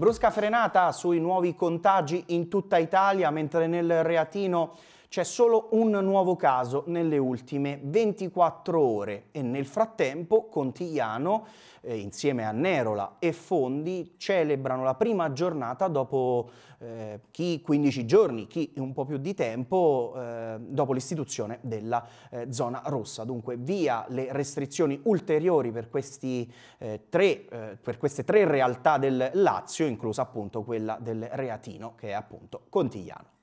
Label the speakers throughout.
Speaker 1: Brusca frenata sui nuovi contagi in tutta Italia, mentre nel Reatino c'è solo un nuovo caso nelle ultime 24 ore e nel frattempo Contigliano, eh, insieme a Nerola e Fondi, celebrano la prima giornata dopo eh, chi 15 giorni, chi un po' più di tempo, eh, dopo l'istituzione della eh, zona rossa. Dunque via le restrizioni ulteriori per, questi, eh, tre, eh, per queste tre realtà del Lazio, inclusa appunto quella del Reatino, che è appunto Contigliano.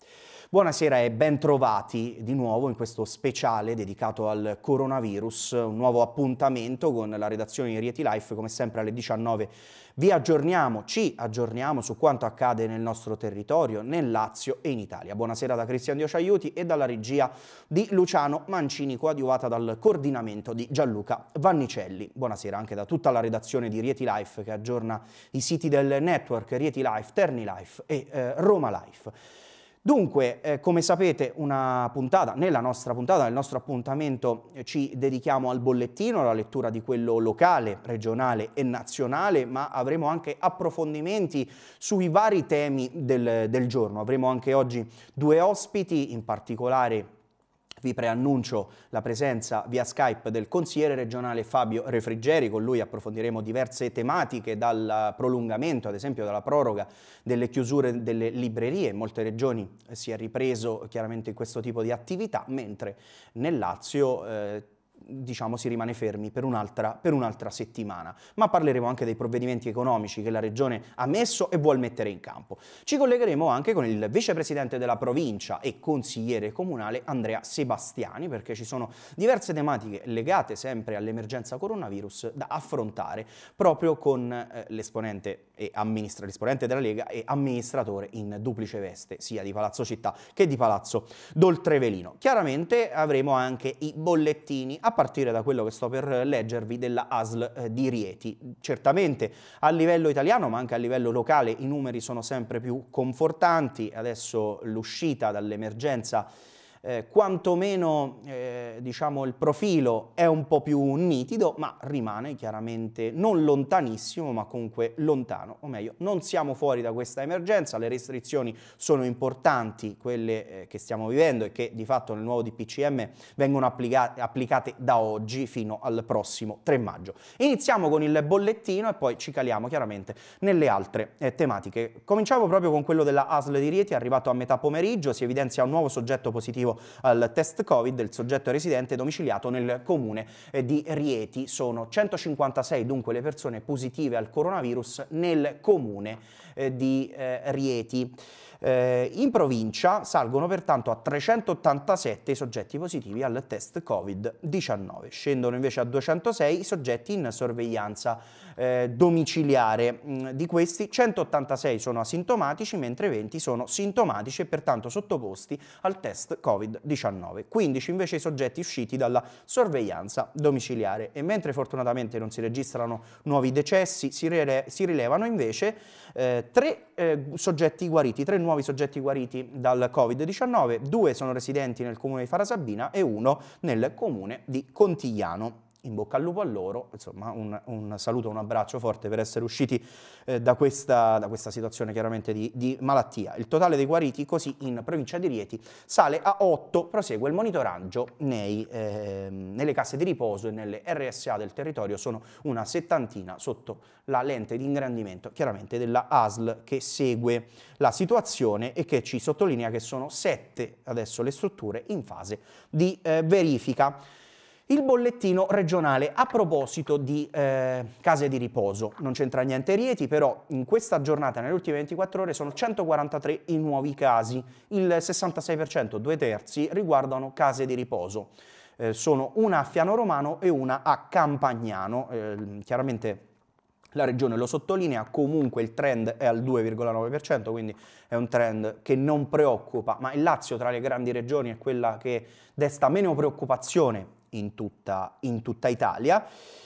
Speaker 1: Buonasera e ben trovati di nuovo in questo speciale dedicato al coronavirus, un nuovo appuntamento con la redazione di Rieti Life, come sempre alle 19 vi aggiorniamo, ci aggiorniamo su quanto accade nel nostro territorio, nel Lazio e in Italia. Buonasera da Cristian Dio Ciaiuti e dalla regia di Luciano Mancini, coadiuvata dal coordinamento di Gianluca Vannicelli. Buonasera anche da tutta la redazione di Rieti Life che aggiorna i siti del network Rieti Life, Terni Life e eh, Roma Life. Dunque, eh, come sapete, puntata, nella nostra puntata, nel nostro appuntamento, eh, ci dedichiamo al bollettino, alla lettura di quello locale, regionale e nazionale, ma avremo anche approfondimenti sui vari temi del, del giorno. Avremo anche oggi due ospiti, in particolare vi preannuncio la presenza via Skype del consigliere regionale Fabio Refrigeri, con lui approfondiremo diverse tematiche dal prolungamento, ad esempio dalla proroga delle chiusure delle librerie, in molte regioni eh, si è ripreso chiaramente questo tipo di attività, mentre nel Lazio eh, diciamo, si rimane fermi per un'altra, per un'altra settimana. Ma parleremo anche dei provvedimenti economici che la Regione ha messo e vuole mettere in campo. Ci collegheremo anche con il vicepresidente della provincia e consigliere comunale Andrea Sebastiani, perché ci sono diverse tematiche legate sempre all'emergenza coronavirus da affrontare proprio con eh, l'esponente, l'esponente della Lega e amministratore in duplice veste, sia di Palazzo Città che di Palazzo Doltrevelino. Chiaramente avremo anche i bollettini a partire da quello che sto per leggervi della ASL eh, di Rieti. Certamente a livello italiano ma anche a livello locale i numeri sono sempre più confortanti, adesso l'uscita dall'emergenza eh, quantomeno eh, diciamo, il profilo è un po' più nitido, ma rimane chiaramente non lontanissimo, ma comunque lontano, o meglio, non siamo fuori da questa emergenza, le restrizioni sono importanti, quelle eh, che stiamo vivendo e che di fatto nel nuovo DPCM vengono applica applicate da oggi fino al prossimo 3 maggio. Iniziamo con il bollettino e poi ci caliamo chiaramente nelle altre eh, tematiche. Cominciamo proprio con quello della ASL di Rieti, arrivato a metà pomeriggio, si evidenzia un nuovo soggetto positivo al test Covid del soggetto residente domiciliato nel comune eh, di Rieti. Sono 156 dunque le persone positive al coronavirus nel comune eh, di eh, Rieti. Eh, in provincia salgono pertanto a 387 i soggetti positivi al test Covid-19, scendono invece a 206 i soggetti in sorveglianza eh, domiciliare, mm, di questi 186 sono asintomatici mentre 20 sono sintomatici e pertanto sottoposti al test Covid-19, 15 invece i soggetti usciti dalla sorveglianza domiciliare e mentre fortunatamente non si registrano nuovi decessi si, rilevano invece eh, tre eh, soggetti guariti, tre nuovi nuovi soggetti guariti dal Covid-19, due sono residenti nel comune di Farasabina e uno nel comune di Contigliano in bocca al lupo a loro, insomma un, un saluto, un abbraccio forte per essere usciti eh, da, questa, da, questa, situazione chiaramente di, di, malattia. Il totale dei guariti così in provincia di Rieti sale a 8, prosegue il monitoraggio nei, eh, nelle casse di riposo e nelle RSA del territorio, sono una settantina sotto la lente di ingrandimento chiaramente della ASL che segue la situazione e che ci sottolinea che sono 7 adesso le strutture in fase di eh, verifica. Il bollettino regionale a proposito di eh, case di riposo, non c'entra niente Rieti, però in questa giornata, nelle ultime 24 ore, sono 143 i nuovi casi, il 66%, due terzi, riguardano case di riposo. Eh, sono una a Fiano Romano e una a Campagnano, eh, chiaramente la regione lo sottolinea, comunque il trend è al 2,9%, quindi è un trend che non preoccupa, ma il Lazio tra le grandi regioni è quella che desta meno preoccupazione in tutta, in tutta Italia,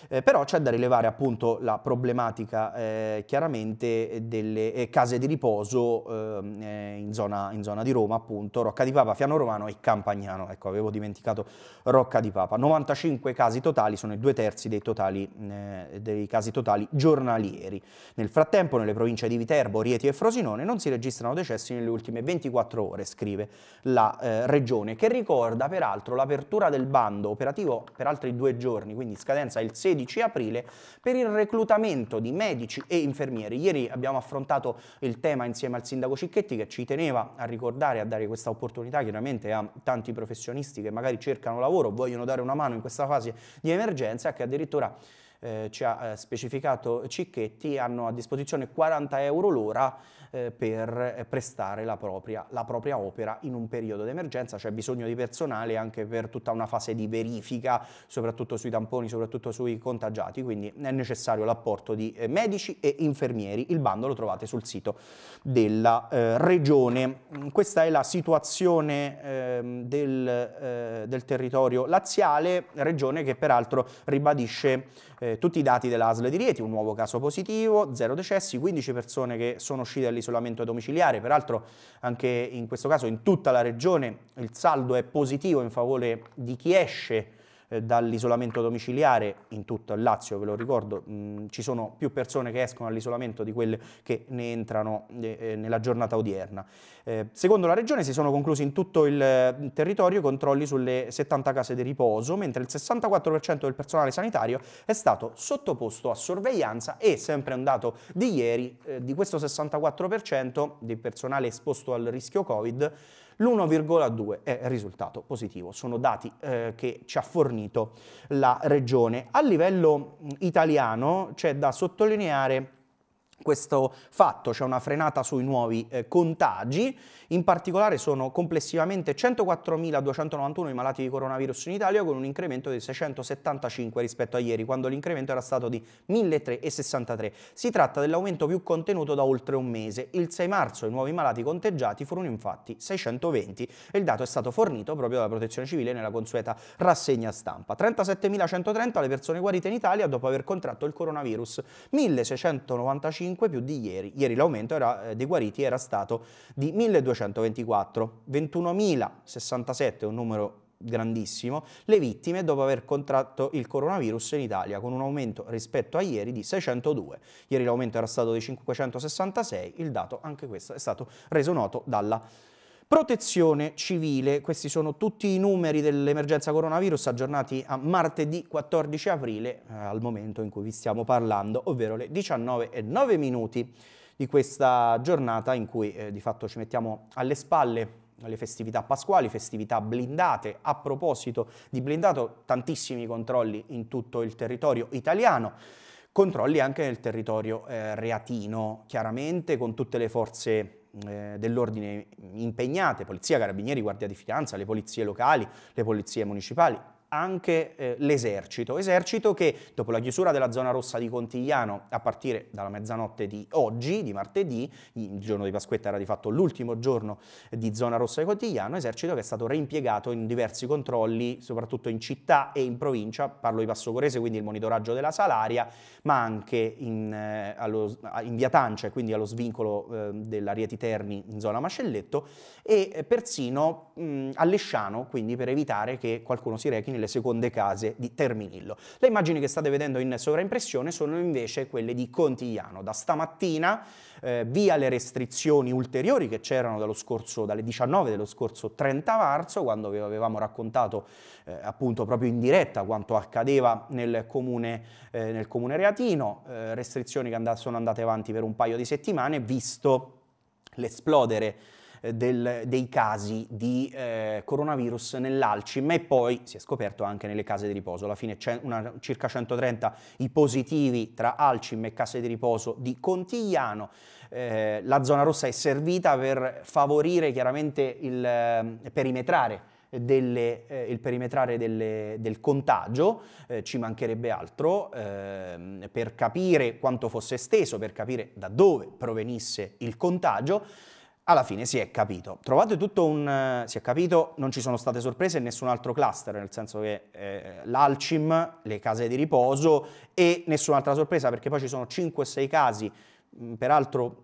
Speaker 1: eh, però c'è da rilevare appunto la problematica eh, chiaramente delle eh, case di riposo ehm, eh, in, zona, in, zona, di Roma, appunto Rocca di Papa, Fiano Romano e Campagnano, ecco avevo dimenticato Rocca di Papa, 95 casi totali sono i due terzi dei, totali, eh, dei casi totali giornalieri. Nel frattempo nelle province di Viterbo, Rieti e Frosinone non si registrano decessi nelle ultime 24 ore, scrive la eh, regione, che ricorda peraltro l'apertura del bando operativo formativo per altri due giorni, quindi scadenza il 16 aprile, per il reclutamento di medici e infermieri. Ieri abbiamo affrontato il tema insieme al sindaco Cicchetti che ci teneva a ricordare, a dare questa opportunità chiaramente a tanti professionisti che magari cercano lavoro, vogliono dare una mano in questa fase di emergenza, che addirittura eh, ci ha eh, specificato Cicchetti, hanno a disposizione 40 euro l'ora eh, per eh, prestare la propria, la propria, opera in un periodo d'emergenza, c'è bisogno di personale anche per tutta una fase di verifica, soprattutto sui tamponi, soprattutto sui contagiati, quindi è necessario l'apporto di eh, medici e infermieri. Il bando lo trovate sul sito della eh, regione. Questa è la situazione ehm, eh, del, del territorio laziale, regione che peraltro ribadisce eh, tutti i dati dell'ASL di Rieti, un nuovo caso positivo, zero decessi, 15 persone che sono uscite dall'isolamento domiciliare, peraltro anche in questo caso in tutta la regione il saldo è positivo in favore di chi esce eh, dall'isolamento domiciliare in tutto il Lazio, ve lo ricordo, mh, mm, ci sono più persone che escono dall'isolamento di quelle che ne entrano eh, eh, nella giornata odierna. Eh, secondo la Regione si sono conclusi in tutto il mm, territorio controlli sulle 70 case di riposo, mentre il 64% del personale sanitario è stato sottoposto a sorveglianza e, sempre un dato di ieri, eh, di questo 64% del personale esposto al rischio Covid, l'1,2 è risultato positivo. Sono dati eh, che ci ha fornito la regione. A livello italiano c'è da sottolineare questo fatto, c'è cioè una frenata sui nuovi eh, contagi, in particolare sono complessivamente 104.291 i malati di coronavirus in Italia con un incremento di 675 rispetto a ieri, quando l'incremento era stato di 1.363. Si tratta dell'aumento più contenuto da oltre un mese. Il 6 marzo i nuovi malati conteggiati furono infatti 620 e il dato è stato fornito proprio dalla Protezione Civile nella consueta rassegna stampa. 37.130 le persone guarite in Italia dopo aver contratto il coronavirus, 1.695 105 più di ieri. Ieri l'aumento era, eh, dei guariti era stato di 1224, 21.067 è un numero grandissimo, le vittime dopo aver contratto il coronavirus in Italia con un aumento rispetto a ieri di 602. Ieri l'aumento era stato di 566, il dato anche questo è stato reso noto dalla Protezione civile, questi sono tutti i numeri dell'emergenza coronavirus aggiornati a martedì 14 aprile, eh, al momento in cui vi stiamo parlando, ovvero le 19.09 minuti di questa giornata in cui eh, di fatto ci mettiamo alle spalle le festività pasquali, festività blindate. A proposito di blindato, tantissimi controlli in tutto il territorio italiano controlli anche nel territorio eh, reatino, chiaramente con tutte le forze eh, dell'ordine impegnate, polizia, carabinieri, guardia di finanza, le polizie locali, le polizie municipali, anche eh, l'esercito, esercito che dopo la chiusura della zona rossa di Contigliano a partire dalla mezzanotte di oggi, di martedì, il giorno di Pasquetta era di fatto l'ultimo giorno di zona rossa di Contigliano, esercito che è stato reimpiegato in diversi controlli, soprattutto in città e in provincia, parlo di Passocorese, quindi il monitoraggio della Salaria, ma anche in, eh, allo, in via Tancia quindi allo svincolo eh, della Rieti Terni in zona Mascelletto e eh, persino mh, a Lesciano, quindi per evitare che qualcuno si rechi nel le seconde case di Terminillo. Le immagini che state vedendo in sovraimpressione sono invece quelle di Contigliano. Da stamattina, eh, via le restrizioni ulteriori che c'erano dalle 19 dello scorso 30 marzo, quando vi avevamo raccontato eh, appunto proprio in diretta quanto accadeva nel comune, eh, nel comune reatino, eh, restrizioni che and sono andate avanti per un paio di settimane, visto l'esplodere eh, del, dei casi di eh, coronavirus nell'Alcim e poi si è scoperto anche nelle case di riposo. Alla fine c'è una, circa 130 i positivi tra Alcim e case di riposo di Contigliano. Eh, la zona rossa è servita per favorire chiaramente il eh, perimetrare delle, eh, il perimetrare delle, del contagio, eh, ci mancherebbe altro, eh, per capire quanto fosse esteso, per capire da dove provenisse il contagio alla fine si è capito. Trovate tutto un... Eh, si è capito, non ci sono state sorprese in nessun altro cluster, nel senso che eh, l'Alcim, le case di riposo e nessun'altra sorpresa, perché poi ci sono 5 6 casi, mh, peraltro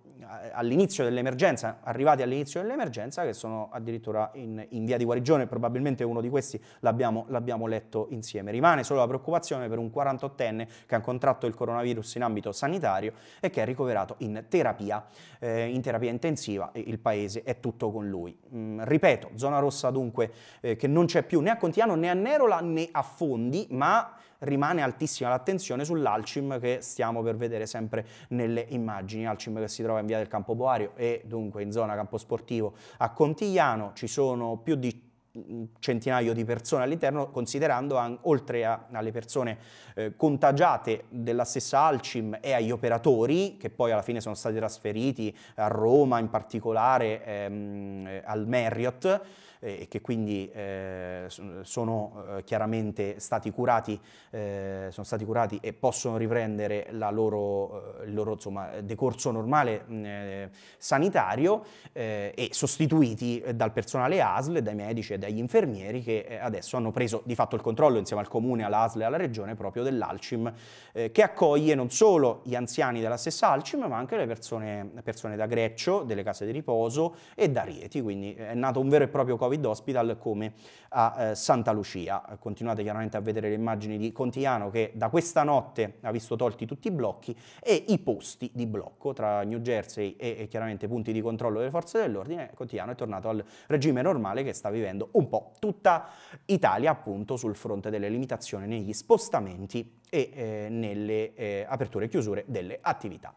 Speaker 1: all'inizio dell'emergenza, arrivati all'inizio dell'emergenza, che sono addirittura in, in, via di guarigione, probabilmente uno di questi l'abbiamo, l'abbiamo letto insieme. Rimane solo la preoccupazione per un 48enne che ha contratto il coronavirus in ambito sanitario e che è ricoverato in terapia, eh, in terapia intensiva e il paese è tutto con lui. Mm, ripeto, zona rossa dunque eh, che non c'è più né a Contiano né a Nerola né a Fondi, ma rimane altissima l'attenzione sull'Alcim che stiamo per vedere sempre nelle immagini. Alcim che si trova in via del Campo Boario e dunque in zona campo sportivo a Contigliano, ci sono più di mm, centinaio di persone all'interno, considerando anche, oltre a, alle persone eh, contagiate della stessa Alcim e agli operatori, che poi alla fine sono stati trasferiti a Roma, in particolare ehm, al Marriott, e che quindi eh, sono eh, chiaramente stati curati, eh, sono stati curati e possono riprendere loro, il loro insomma, decorso normale mm, sanitario e sostituiti dal personale ASL, dai medici e dagli infermieri che adesso hanno preso di fatto il controllo insieme al comune, all'ASL e alla regione proprio dell'Alcim che accoglie non solo gli anziani della stessa Alcim ma anche le persone, persone da Greccio, delle case di riposo e da Rieti, quindi è nato un vero e proprio Covid Covid Hospital come a eh, Santa Lucia. Continuate chiaramente a vedere le immagini di Contiano che da questa notte ha visto tolti tutti i blocchi e i posti di blocco tra New Jersey e, e chiaramente punti di controllo delle forze dell'ordine. Contiano è tornato al regime normale che sta vivendo un po' tutta Italia appunto sul fronte delle limitazioni negli spostamenti e eh, nelle eh, aperture e chiusure delle attività.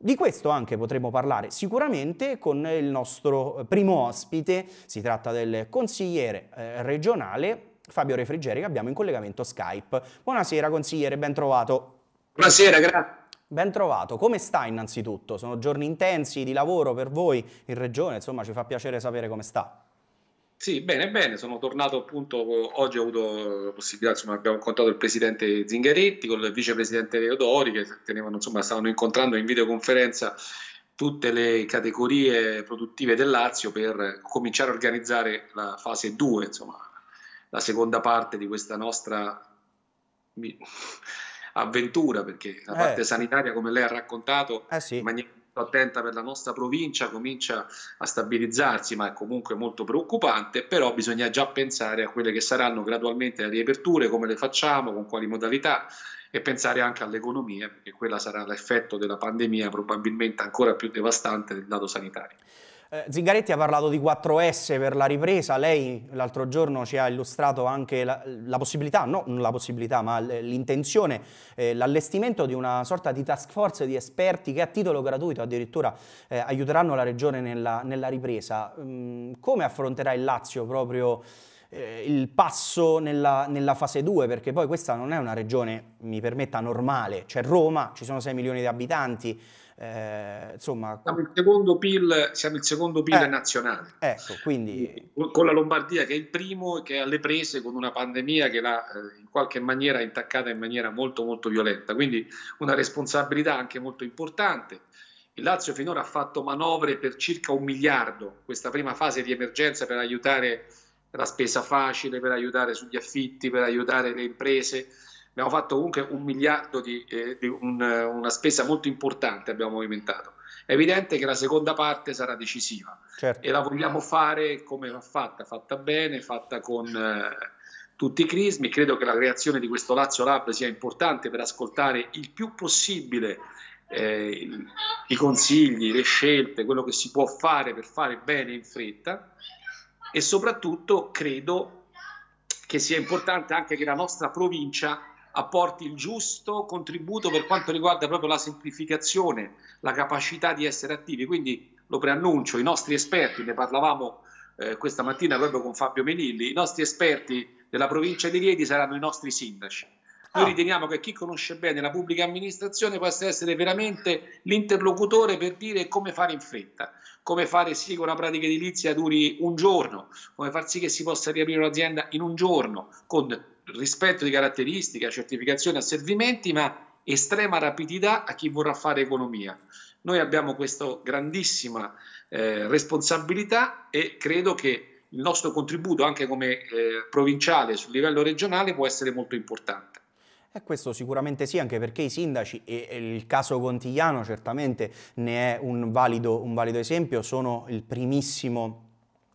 Speaker 1: Di questo anche potremo parlare sicuramente con il nostro eh, primo ospite, si tratta del consigliere eh, regionale Fabio Refrigeri che abbiamo in collegamento Skype. Buonasera consigliere, ben trovato. Buonasera, grazie. Ben trovato, come sta innanzitutto? Sono giorni intensi di lavoro per voi in regione, insomma ci fa piacere sapere come sta.
Speaker 2: Sì, bene, bene, sono tornato appunto, oggi ho avuto la possibilità, insomma, abbiamo incontrato il presidente Zingaretti con il vicepresidente Leodori che tenevano, insomma, stavano incontrando in videoconferenza tutte le categorie produttive del Lazio per cominciare a organizzare la fase 2, insomma, la seconda parte di questa nostra avventura, perché la eh, parte eh. sanitaria, come lei ha raccontato, eh sì. in maniera attenta per la nostra provincia comincia a stabilizzarsi, ma è comunque molto preoccupante, però bisogna già pensare a quelle che saranno gradualmente le riaperture, come le facciamo, con quali modalità e pensare anche all'economia, perché quella sarà l'effetto della pandemia probabilmente ancora più devastante del dato sanitario.
Speaker 1: Eh, Zingaretti ha parlato di 4S per la ripresa, lei l'altro giorno ci ha illustrato anche la, la possibilità, no, non la possibilità, ma l'intenzione, eh, l'allestimento di una sorta di task force di esperti che a titolo gratuito addirittura eh, aiuteranno la Regione nella, nella ripresa. Mm, come affronterà il Lazio proprio eh, il passo nella, nella fase 2, perché poi questa non è una regione, mi permetta, normale, c'è Roma, ci sono 6 milioni di abitanti, eh, insomma... Siamo il secondo PIL, il secondo PIL eh,
Speaker 2: nazionale.
Speaker 1: Ecco, quindi... Con la
Speaker 2: Lombardia che è il primo, e che è alle prese con una pandemia che l'ha eh, in qualche maniera intaccata in maniera molto molto violenta, quindi una responsabilità anche molto importante. Il Lazio finora ha fatto manovre per circa un miliardo, questa prima fase di emergenza per aiutare la spesa facile, per aiutare sugli affitti, per aiutare le imprese. Abbiamo fatto comunque un miliardo di, eh, di un, eh, una spesa molto importante, abbiamo movimentato. È evidente che la seconda parte sarà decisiva certo. e la vogliamo fare come va fatta, fatta bene, fatta con eh, tutti i crismi. Credo che la creazione di questo Lazio Lab sia importante per ascoltare il più possibile eh, i consigli, le scelte, quello che si può fare per fare bene in fretta e soprattutto credo che sia importante anche che la nostra provincia apporti il giusto contributo per quanto riguarda proprio la semplificazione, la capacità di essere attivi. Quindi lo preannuncio, i nostri esperti, ne parlavamo eh, questa mattina proprio con Fabio Menilli, i nostri esperti della provincia di Rieti saranno i nostri sindaci noi ah. riteniamo che chi conosce bene la pubblica amministrazione possa essere veramente l'interlocutore per dire come fare in fretta, come fare sì che una pratica edilizia duri un giorno, come far sì che si possa riaprire un'azienda in un giorno con rispetto di caratteristiche, certificazione, asservimenti, ma estrema rapidità a chi vorrà fare economia. Noi abbiamo questa grandissima eh, responsabilità e credo che il nostro contributo anche come eh, provinciale sul livello regionale può essere molto importante.
Speaker 1: E questo sicuramente sì, anche perché i sindaci, e il caso Contigliano certamente ne è un valido, un valido esempio, sono il primissimo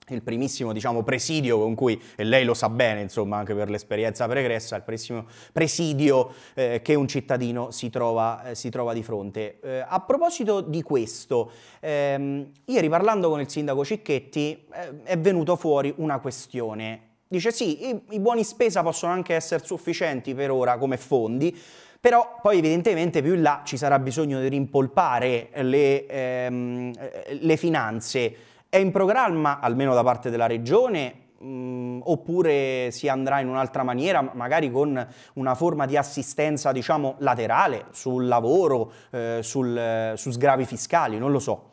Speaker 1: il primissimo diciamo, presidio con cui, e lei lo sa bene insomma anche per l'esperienza pregressa, il primissimo presidio eh, che un cittadino si trova, eh, si trova di fronte. Eh, a proposito di questo, ehm, ieri parlando con il sindaco Cicchetti eh, è venuto fuori una questione Dice sì, i, i buoni spesa possono anche essere sufficienti per ora come fondi, però poi evidentemente più in là ci sarà bisogno di rimpolpare le, ehm, le finanze. È in programma, almeno da parte della regione, mh, mm, oppure si andrà in un'altra maniera, magari con una forma di assistenza, diciamo, laterale sul lavoro, eh, sul, su sgravi fiscali, non lo so.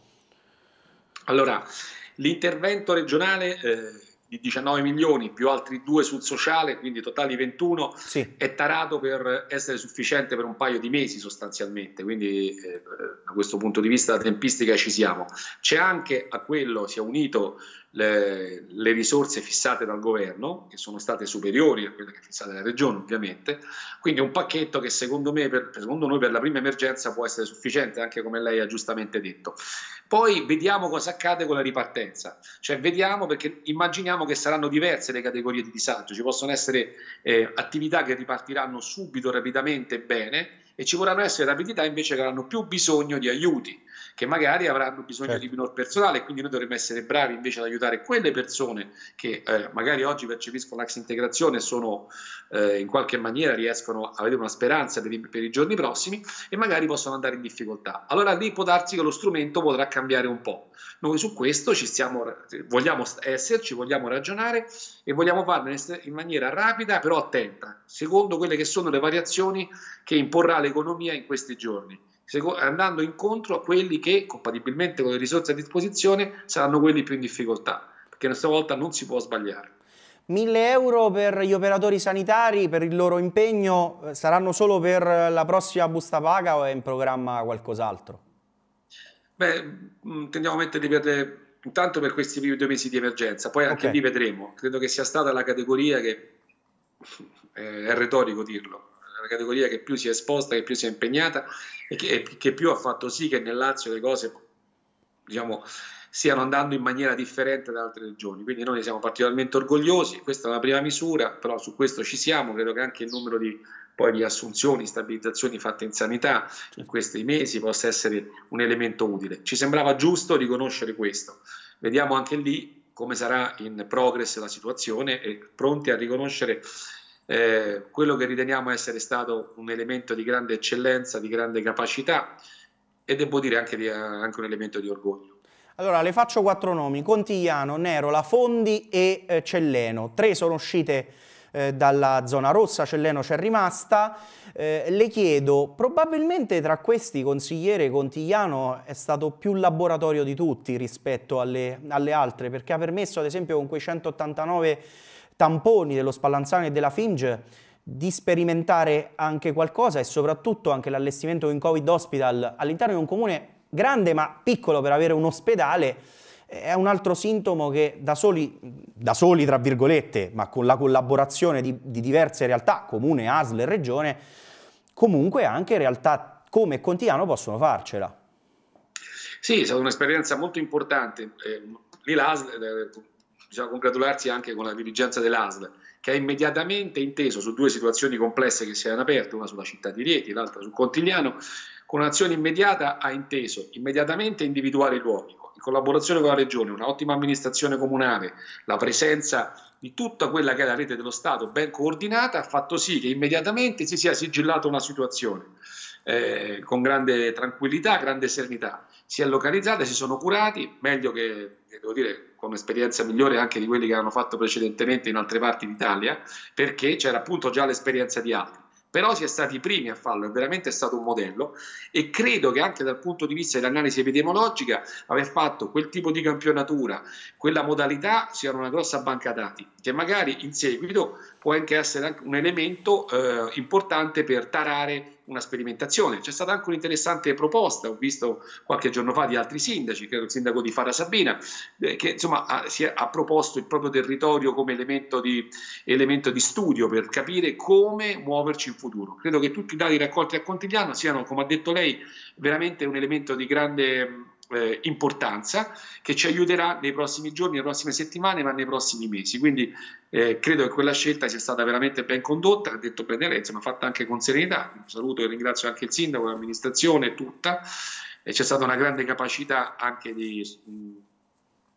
Speaker 2: Allora, l'intervento regionale... Eh di 19 milioni più altri due sul sociale, quindi totali 21, sì. è tarato per essere sufficiente per un paio di mesi sostanzialmente, quindi eh, da questo punto di vista la tempistica ci siamo. C'è anche a quello, si è unito le, le, risorse fissate dal governo, che sono state superiori a quelle che fissate dalla regione ovviamente, quindi un pacchetto che secondo, me, per, secondo noi per la prima emergenza può essere sufficiente, anche come lei ha giustamente detto. Poi vediamo cosa accade con la ripartenza, cioè vediamo perché immaginiamo che saranno diverse le categorie di disagio, ci possono essere eh, attività che ripartiranno subito, rapidamente, bene e ci vorranno essere attività invece che avranno più bisogno di aiuti che magari avranno bisogno certo. di minor personale, quindi noi dovremmo essere bravi invece ad aiutare quelle persone che eh, magari oggi percepiscono l'ax integrazione e sono eh, in qualche maniera riescono a avere una speranza per i, per i giorni prossimi e magari possono andare in difficoltà. Allora lì può darsi che lo strumento potrà cambiare un po'. Noi su questo ci stiamo, vogliamo esserci, vogliamo ragionare e vogliamo farlo in maniera rapida però attenta, secondo quelle che sono le variazioni che imporrà l'economia in questi giorni andando incontro a quelli che, compatibilmente con le risorse a disposizione, saranno quelli più in difficoltà, perché stavolta non si può sbagliare.
Speaker 1: 1000 euro per gli operatori sanitari, per il loro impegno, eh, saranno solo per la prossima busta paga o è in programma qualcos'altro?
Speaker 2: Beh, mm, tendiamo a metterli per, intanto per questi primi due mesi di emergenza, poi anche okay. lì vedremo. Credo che sia stata la categoria che, eh, è retorico dirlo, la categoria che più si è esposta, che più si è impegnata e che, che più ha fatto sì che nel Lazio le cose diciamo, stiano andando in maniera differente da altre regioni. Quindi noi ne siamo particolarmente orgogliosi, questa è una prima misura, però su questo ci siamo, credo che anche il numero di, poi, di assunzioni, stabilizzazioni fatte in sanità in questi mesi possa essere un elemento utile. Ci sembrava giusto riconoscere questo. Vediamo anche lì come sarà in progress la situazione e pronti a riconoscere eh, quello che riteniamo essere stato un elemento di grande eccellenza, di grande capacità e devo dire anche, di, eh, anche un elemento di orgoglio.
Speaker 1: Allora, le faccio quattro nomi, Contigliano, Nerola, Fondi e eh, Celleno. Tre sono uscite eh, dalla zona rossa, Celleno c'è rimasta. Eh, le chiedo, probabilmente tra questi consigliere Contigliano è stato più laboratorio di tutti rispetto alle, alle altre, perché ha permesso ad esempio con quei 189 tamponi dello spallanzano e della Finge di sperimentare anche qualcosa e soprattutto anche l'allestimento in Covid Hospital all'interno di un comune grande ma piccolo per avere un ospedale è un altro sintomo che da soli, da soli tra virgolette, ma con la collaborazione di, di diverse realtà, comune, ASL e regione, comunque anche realtà come Contiano possono farcela.
Speaker 2: Sì, è stata un'esperienza molto importante. Eh, Lì l'ASL, eh, bisogna congratularsi anche con la dirigenza dell'ASL, che ha immediatamente inteso su due situazioni complesse che si erano aperte, una sulla città di Rieti, l'altra sul Contigliano, con un'azione immediata ha inteso immediatamente individuare i luoghi, in collaborazione con la Regione, un'ottima amministrazione comunale, la presenza di tutta quella che è la rete dello Stato ben coordinata, ha fatto sì che immediatamente si sia sigillata una situazione eh, con grande tranquillità, grande serenità. Si è localizzata, si sono curati, meglio che, devo dire, con esperienza migliore anche di quelli che hanno fatto precedentemente in altre parti d'Italia, perché c'era appunto già l'esperienza di altri però si è stati i primi a farlo, è veramente stato un modello e credo che anche dal punto di vista dell'analisi epidemiologica aver fatto quel tipo di campionatura, quella modalità siano una grossa banca dati che magari in seguito può anche essere un elemento eh, importante per tarare una sperimentazione. C'è stata anche un'interessante proposta, ho visto qualche giorno fa di altri sindaci, credo il sindaco di Fara Sabina, eh, che insomma ha, si è, ha proposto il proprio territorio come elemento di, elemento di, studio per capire come muoverci in futuro. Credo che tutti i dati raccolti a Contigliano siano, come ha detto lei, veramente un elemento di grande eh, importanza che ci aiuterà nei prossimi giorni, nelle prossime settimane, ma nei prossimi mesi. Quindi eh, credo che quella scelta sia stata veramente ben condotta, ha detto bene lei, insomma fatta anche con serenità. Un saluto e ringrazio anche il sindaco, l'amministrazione, tutta. E c'è stata una grande capacità anche di... Mh,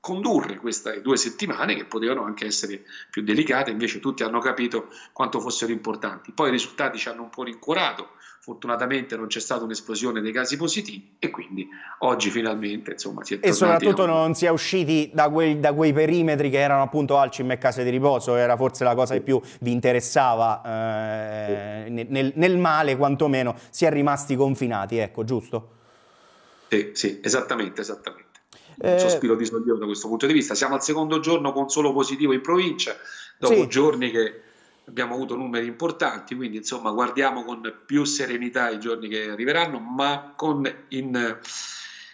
Speaker 2: condurre queste due settimane che potevano anche essere più delicate, invece tutti hanno capito quanto fossero importanti. Poi i risultati ci hanno un po' rincuorato, fortunatamente non c'è stata un'esplosione dei casi positivi e quindi oggi finalmente insomma si è E soprattutto
Speaker 1: non si è usciti da quei, da quei, perimetri che erano appunto Alcim e case di riposo, era forse la cosa che più vi interessava eh, nel, nel male quantomeno, si è rimasti confinati, ecco, giusto?
Speaker 2: Sì, sì, esattamente, esattamente un eh, sospiro di sollievo da questo punto di vista. Siamo al secondo giorno con solo positivo in provincia, dopo sì. giorni che abbiamo avuto numeri importanti, quindi insomma guardiamo con più serenità i giorni che arriveranno, ma con, in,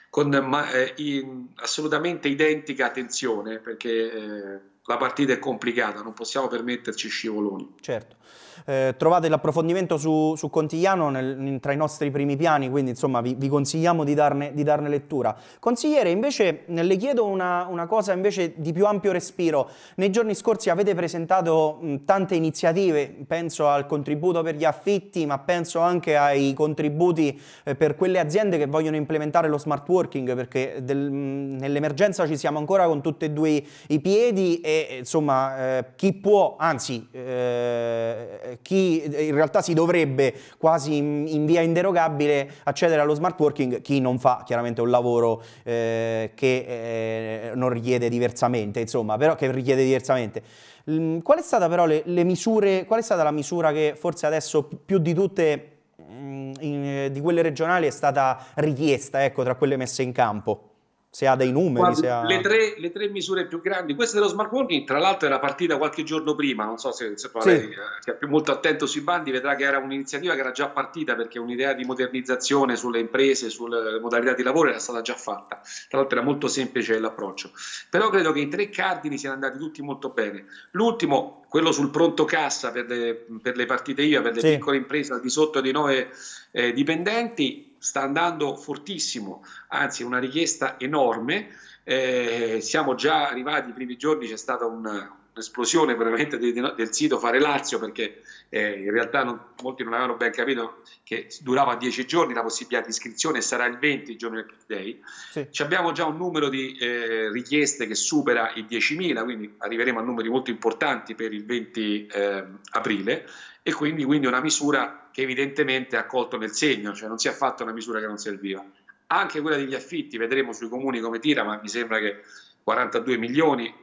Speaker 2: con ma, eh, in assolutamente identica attenzione, perché eh, la partita è complicata, non possiamo permetterci scivoloni.
Speaker 1: Certo. Eh, trovate l'approfondimento su, su Contigliano nel, tra i nostri primi piani, quindi insomma vi, vi consigliamo di darne, di darne, lettura. Consigliere, invece eh, le chiedo una, una cosa di più ampio respiro. Nei giorni scorsi avete presentato mh, tante iniziative, penso al contributo per gli affitti, ma penso anche ai contributi eh, per quelle aziende che vogliono implementare lo smart working, perché nell'emergenza ci siamo ancora con tutti e due i piedi e insomma eh, chi può, anzi eh, eh, chi in realtà si dovrebbe quasi in, in, via inderogabile accedere allo smart working, chi non fa chiaramente un lavoro eh, che eh, non richiede diversamente, insomma, però che richiede diversamente. Mm, qual è stata però le, le misure, qual è stata la misura che forse adesso più di tutte in, mm, in, di quelle regionali è stata richiesta, ecco, tra quelle messe in campo? se ha dei numeri. Guardi, ha... Le,
Speaker 2: tre, le, tre, misure più grandi, questa dello smart working, tra l'altro era partita qualche giorno prima, non so se, se sì. lei eh, che è più molto attento sui bandi vedrà che era un'iniziativa che era già partita perché un'idea di modernizzazione sulle imprese, sulle modalità di lavoro era stata già fatta, tra l'altro era molto semplice l'approccio, però credo che i tre cardini siano andati tutti molto bene. L'ultimo, quello sul pronto cassa per le, per le partite IVA, per le sì. piccole imprese al di sotto dei 9 eh, dipendenti, sta andando fortissimo, anzi è una richiesta enorme, eh, siamo già arrivati i primi giorni, c'è stata un, un'esplosione veramente del, del, sito Fare Lazio perché eh, in realtà non, molti non avevano ben capito che durava 10 giorni la possibilità di iscrizione sarà il 20 il giorno del click day. Sì. Abbiamo già un numero di eh, richieste che supera i 10.000, quindi arriveremo a numeri molto importanti per il 20 eh, aprile e quindi, quindi una misura che evidentemente ha colto nel segno, cioè non si è fatta una misura che non serviva. Anche quella degli affitti, vedremo sui comuni come tira, ma mi sembra che 42 milioni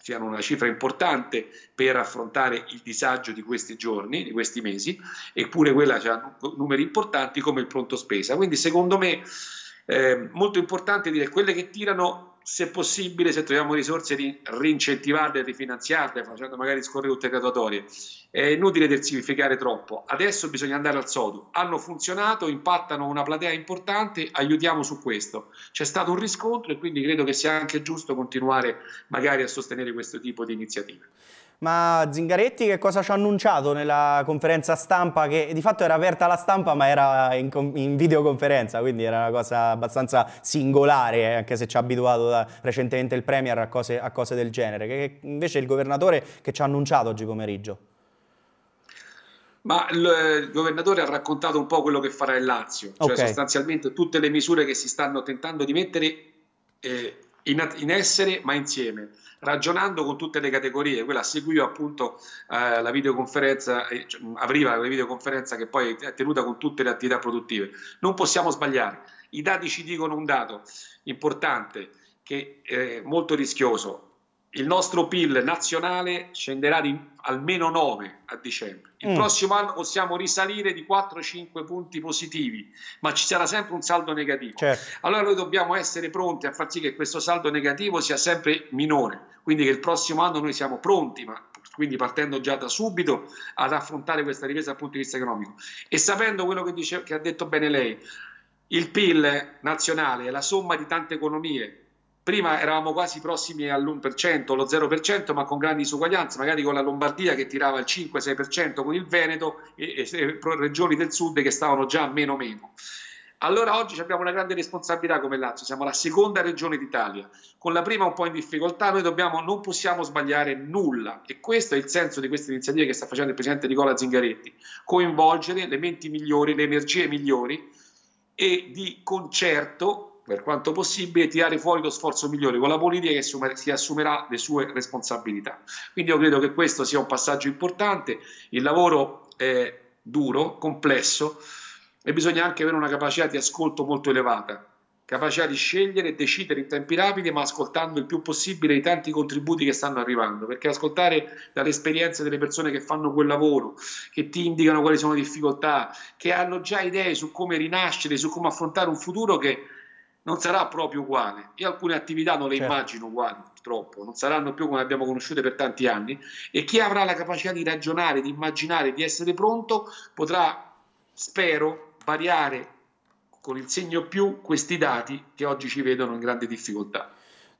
Speaker 2: siano una cifra importante per affrontare il disagio di questi giorni, di questi mesi, eppure quella ha numeri importanti come il pronto spesa. Quindi secondo me eh, molto importante dire quelle che tirano se possibile, se troviamo risorse, di rincentivarle, rifinanziarle, facendo magari scorrere tutte le graduatorie. È inutile diversificare troppo. Adesso bisogna andare al sodo. Hanno funzionato, impattano una platea importante, aiutiamo su questo. C'è stato un riscontro e quindi credo che sia anche giusto continuare magari a sostenere questo tipo di iniziative.
Speaker 1: Ma Zingaretti che cosa ci ha annunciato nella conferenza stampa? Che di fatto era aperta la stampa ma era in, in videoconferenza, quindi era una cosa abbastanza singolare, eh, anche se ci ha abituato da, recentemente il Premier a cose, a cose del genere. Che, che invece il governatore che ci ha annunciato oggi pomeriggio?
Speaker 2: Ma il eh, governatore ha raccontato un po' quello che farà il Lazio, cioè okay. sostanzialmente tutte le misure che si stanno tentando di mettere eh, in, in, essere ma insieme, ragionando con tutte le categorie. Quella seguiva appunto eh, la videoconferenza, eh, cioè, apriva la videoconferenza che poi è tenuta con tutte le attività produttive. Non possiamo sbagliare. I dati ci dicono un dato importante che è molto rischioso, il nostro PIL nazionale scenderà di almeno 9 a dicembre. Il mm. prossimo anno possiamo risalire di 4-5 punti positivi, ma ci sarà sempre un saldo negativo. Certo. Allora noi dobbiamo essere pronti a far sì che questo saldo negativo sia sempre minore, quindi che il prossimo anno noi siamo pronti, ma quindi partendo già da subito ad affrontare questa ripresa dal punto di vista economico. E sapendo quello che, dice, che ha detto bene lei, il PIL nazionale è la somma di tante economie, prima eravamo quasi prossimi all'1%, allo 0%, ma con grandi disuguaglianze, magari con la Lombardia che tirava il 5-6%, con il Veneto e, e, e regioni del sud che stavano già meno meno. Allora oggi abbiamo una grande responsabilità come Lazio, siamo la seconda regione d'Italia, con la prima un po' in difficoltà, noi dobbiamo, non possiamo sbagliare nulla e questo è il senso di questa iniziativa che sta facendo il Presidente Nicola Zingaretti, coinvolgere le menti migliori, le energie migliori e di concerto per quanto possibile, tirare fuori lo sforzo migliore con la politica che si assumerà le sue responsabilità. Quindi io credo che questo sia un passaggio importante, il lavoro è duro, complesso e bisogna anche avere una capacità di ascolto molto elevata, capacità di scegliere e decidere in tempi rapidi, ma ascoltando il più possibile i tanti contributi che stanno arrivando, perché ascoltare dalle esperienze delle persone che fanno quel lavoro, che ti indicano quali sono le difficoltà, che hanno già idee su come rinascere, su come affrontare un futuro che non sarà proprio uguale. Io alcune attività non le certo. immagino uguali, purtroppo, non saranno più come le abbiamo conosciute per tanti anni e chi avrà la capacità di ragionare, di immaginare, di essere pronto, potrà, spero, variare con il segno più questi dati che oggi ci vedono in grande difficoltà.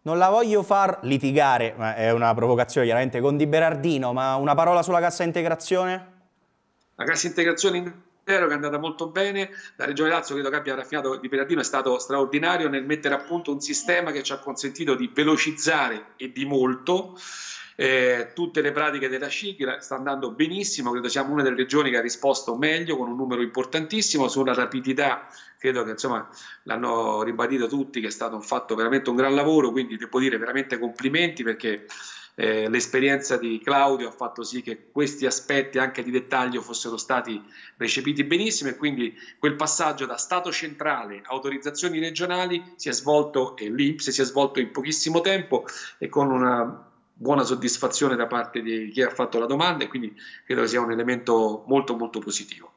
Speaker 1: Non la voglio far litigare, ma è una provocazione chiaramente, con Di Berardino, ma una parola sulla cassa integrazione?
Speaker 2: La cassa integrazione che è andata molto bene, la Regione Lazio credo che abbia raffinato di Peradino è stato straordinario nel mettere a punto un sistema che ci ha consentito di velocizzare e di molto eh, tutte le pratiche della SCIC sta andando benissimo, credo siamo una delle regioni che ha risposto meglio con un numero importantissimo sulla rapidità, credo che insomma l'hanno ribadito tutti che è stato fatto veramente un gran lavoro, quindi devo dire veramente complimenti perché eh, l'esperienza di Claudio ha fatto sì che questi aspetti anche di dettaglio fossero stati recepiti benissimo e quindi quel passaggio da Stato centrale a autorizzazioni regionali si è svolto e l'Ips si è svolto in pochissimo tempo e con una buona soddisfazione da parte di chi ha fatto la domanda e quindi credo sia un elemento molto molto positivo.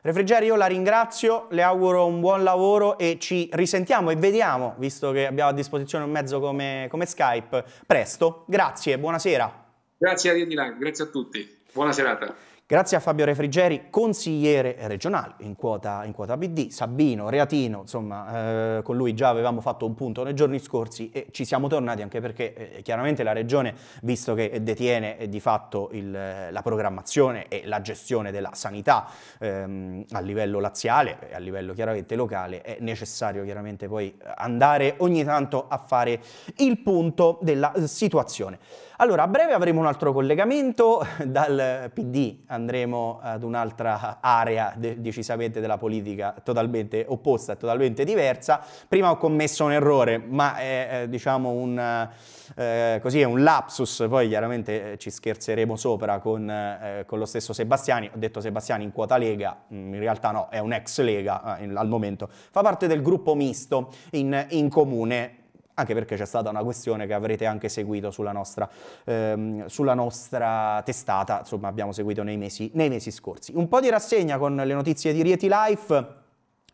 Speaker 1: Refrigeri, io la ringrazio, le auguro un buon lavoro e ci risentiamo e vediamo, visto che abbiamo a disposizione un mezzo come, come Skype, presto. Grazie, buonasera.
Speaker 2: Grazie a Dio Milan, grazie a tutti. Buona serata.
Speaker 1: Grazie a Fabio Refrigeri, consigliere regionale in quota, in quota BD, Sabino, Reatino, insomma eh, con lui già avevamo fatto un punto nei giorni scorsi e ci siamo tornati anche perché eh, eh chiaramente la regione, visto che detiene eh, di fatto il, eh, la programmazione e la gestione della sanità ehm, a livello laziale e a livello chiaramente locale, è necessario chiaramente poi andare ogni tanto a fare il punto della situazione. Allora, a breve avremo un altro collegamento, dal PD andremo ad un'altra area de decisamente della politica totalmente opposta, totalmente diversa. Prima ho commesso un errore, ma è eh, diciamo un, eh, così, è un lapsus, poi chiaramente eh, ci scherzeremo sopra con, eh, con, lo stesso Sebastiani, ho detto Sebastiani in quota Lega, mm, in realtà no, è un ex Lega eh, al momento, fa parte del gruppo misto in, in comune anche perché c'è stata una questione che avrete anche seguito sulla nostra, ehm, sulla nostra testata, insomma abbiamo seguito nei mesi, nei mesi scorsi. Un po' di rassegna con le notizie di Rieti Life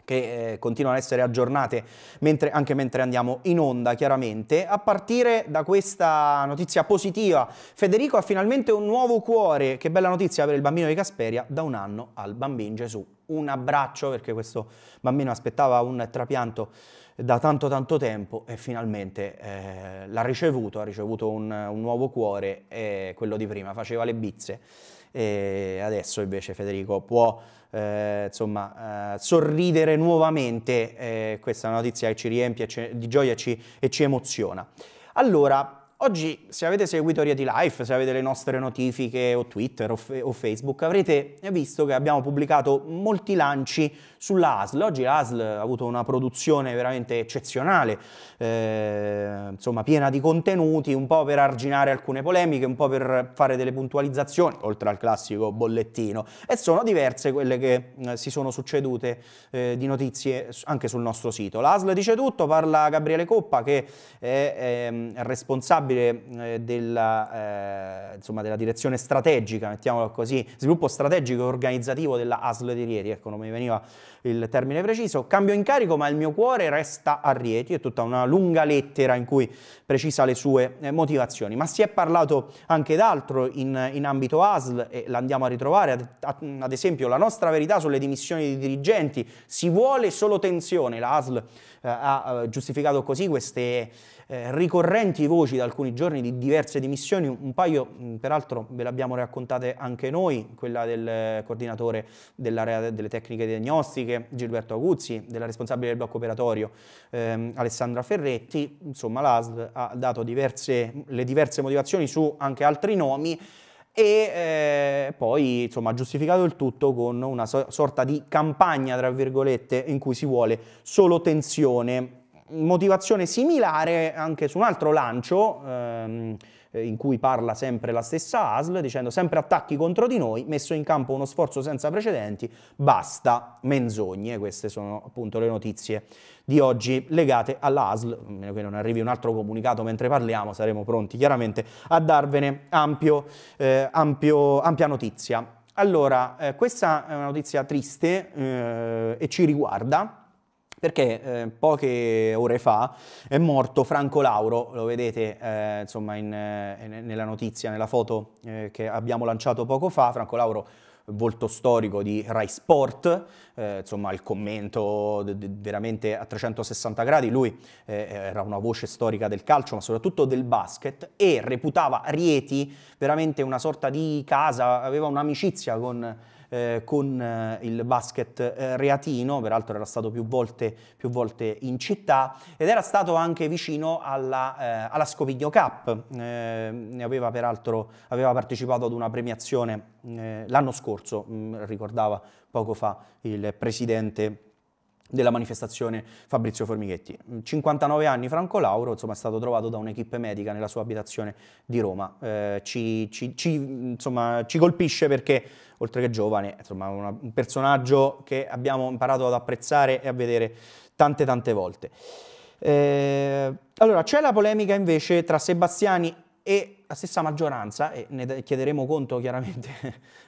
Speaker 1: che eh, continuano ad essere aggiornate mentre, anche mentre andiamo in onda chiaramente. A partire da questa notizia positiva, Federico ha finalmente un nuovo cuore, che bella notizia per il bambino di Casperia, da un anno al bambino Gesù un abbraccio perché questo bambino aspettava un trapianto da tanto tanto tempo e finalmente eh, l'ha ricevuto, ha ricevuto un, un, nuovo cuore e quello di prima faceva le bizze e adesso invece Federico può eh, insomma eh, sorridere nuovamente, eh, questa notizia che ci riempie ci, di gioia ci, e ci emoziona. Allora, Oggi, se avete seguito Rieti Life, se avete le nostre notifiche o Twitter o, o Facebook, avrete visto che abbiamo pubblicato molti lanci sulla ASL. Oggi l'ASL ha avuto una produzione veramente eccezionale, eh, insomma piena di contenuti, un po' per arginare alcune polemiche, un po' per fare delle puntualizzazioni, oltre al classico bollettino. E sono diverse quelle che eh, si sono succedute eh, di notizie anche sul nostro sito. L'ASL dice tutto, parla Gabriele Coppa che è ehm, responsabile eh, della, eh, insomma, della direzione strategica, mettiamolo così, sviluppo strategico e organizzativo della ASL di Rieti, ecco non mi veniva il termine preciso, cambio incarico ma il mio cuore resta a Rieti, è tutta una lunga lettera in cui precisa le sue eh, motivazioni, ma si è parlato anche d'altro in, in ambito ASL e l'andiamo a ritrovare, ad, esempio la nostra verità sulle dimissioni di dirigenti, si vuole solo tensione, la ASL eh, ha eh, giustificato così queste eh, ricorrenti voci da alcuni giorni di diverse dimissioni, un paio mm, peraltro ve le abbiamo raccontate anche noi, quella del eh, coordinatore dell'area delle tecniche diagnostiche, Gilberto Aguzzi, della responsabile del blocco operatorio ehm, Alessandra Ferretti, insomma l'ASL ha dato diverse, le diverse motivazioni su anche altri nomi e eh, poi insomma ha giustificato il tutto con una so sorta di campagna tra virgolette in cui si vuole solo tensione motivazione similare anche su un altro lancio ehm, eh, in cui parla sempre la stessa ASL, dicendo sempre attacchi contro di noi, messo in campo uno sforzo senza precedenti, basta menzogne, queste sono appunto le notizie di oggi legate all'ASL, a meno che non arrivi un altro comunicato mentre parliamo, saremo pronti chiaramente a darvene ampio, eh, ampio, ampia notizia. Allora, eh, questa è una notizia triste eh, e ci riguarda, perché eh, poche ore fa è morto Franco Lauro, lo vedete eh, insomma in, eh, nella notizia, nella foto eh, che abbiamo lanciato poco fa, Franco Lauro volto storico di Rai Sport, eh, insomma il commento veramente a 360 gradi, lui eh, era una voce storica del calcio ma soprattutto del basket e reputava Rieti veramente una sorta di casa, aveva un'amicizia con eh, con eh, il basket eh, reatino, peraltro era stato più volte, più volte, in città ed era stato anche vicino alla, eh, alla Scopiglio Cup, ne aveva peraltro aveva partecipato ad una premiazione l'anno scorso, mh, mm, ricordava poco fa il presidente della manifestazione Fabrizio Formighetti. 59 mm, anni Franco Lauro, insomma, è stato trovato da un'equipe medica nella sua abitazione di Roma. Eh, ci, ci, ci, insomma, ci, colpisce perché, oltre che giovane, insomma, una, un personaggio che abbiamo imparato ad apprezzare e a vedere tante tante volte. Eh, allora, c'è la polemica invece tra Sebastiani e la stessa maggioranza, e ne chiederemo conto chiaramente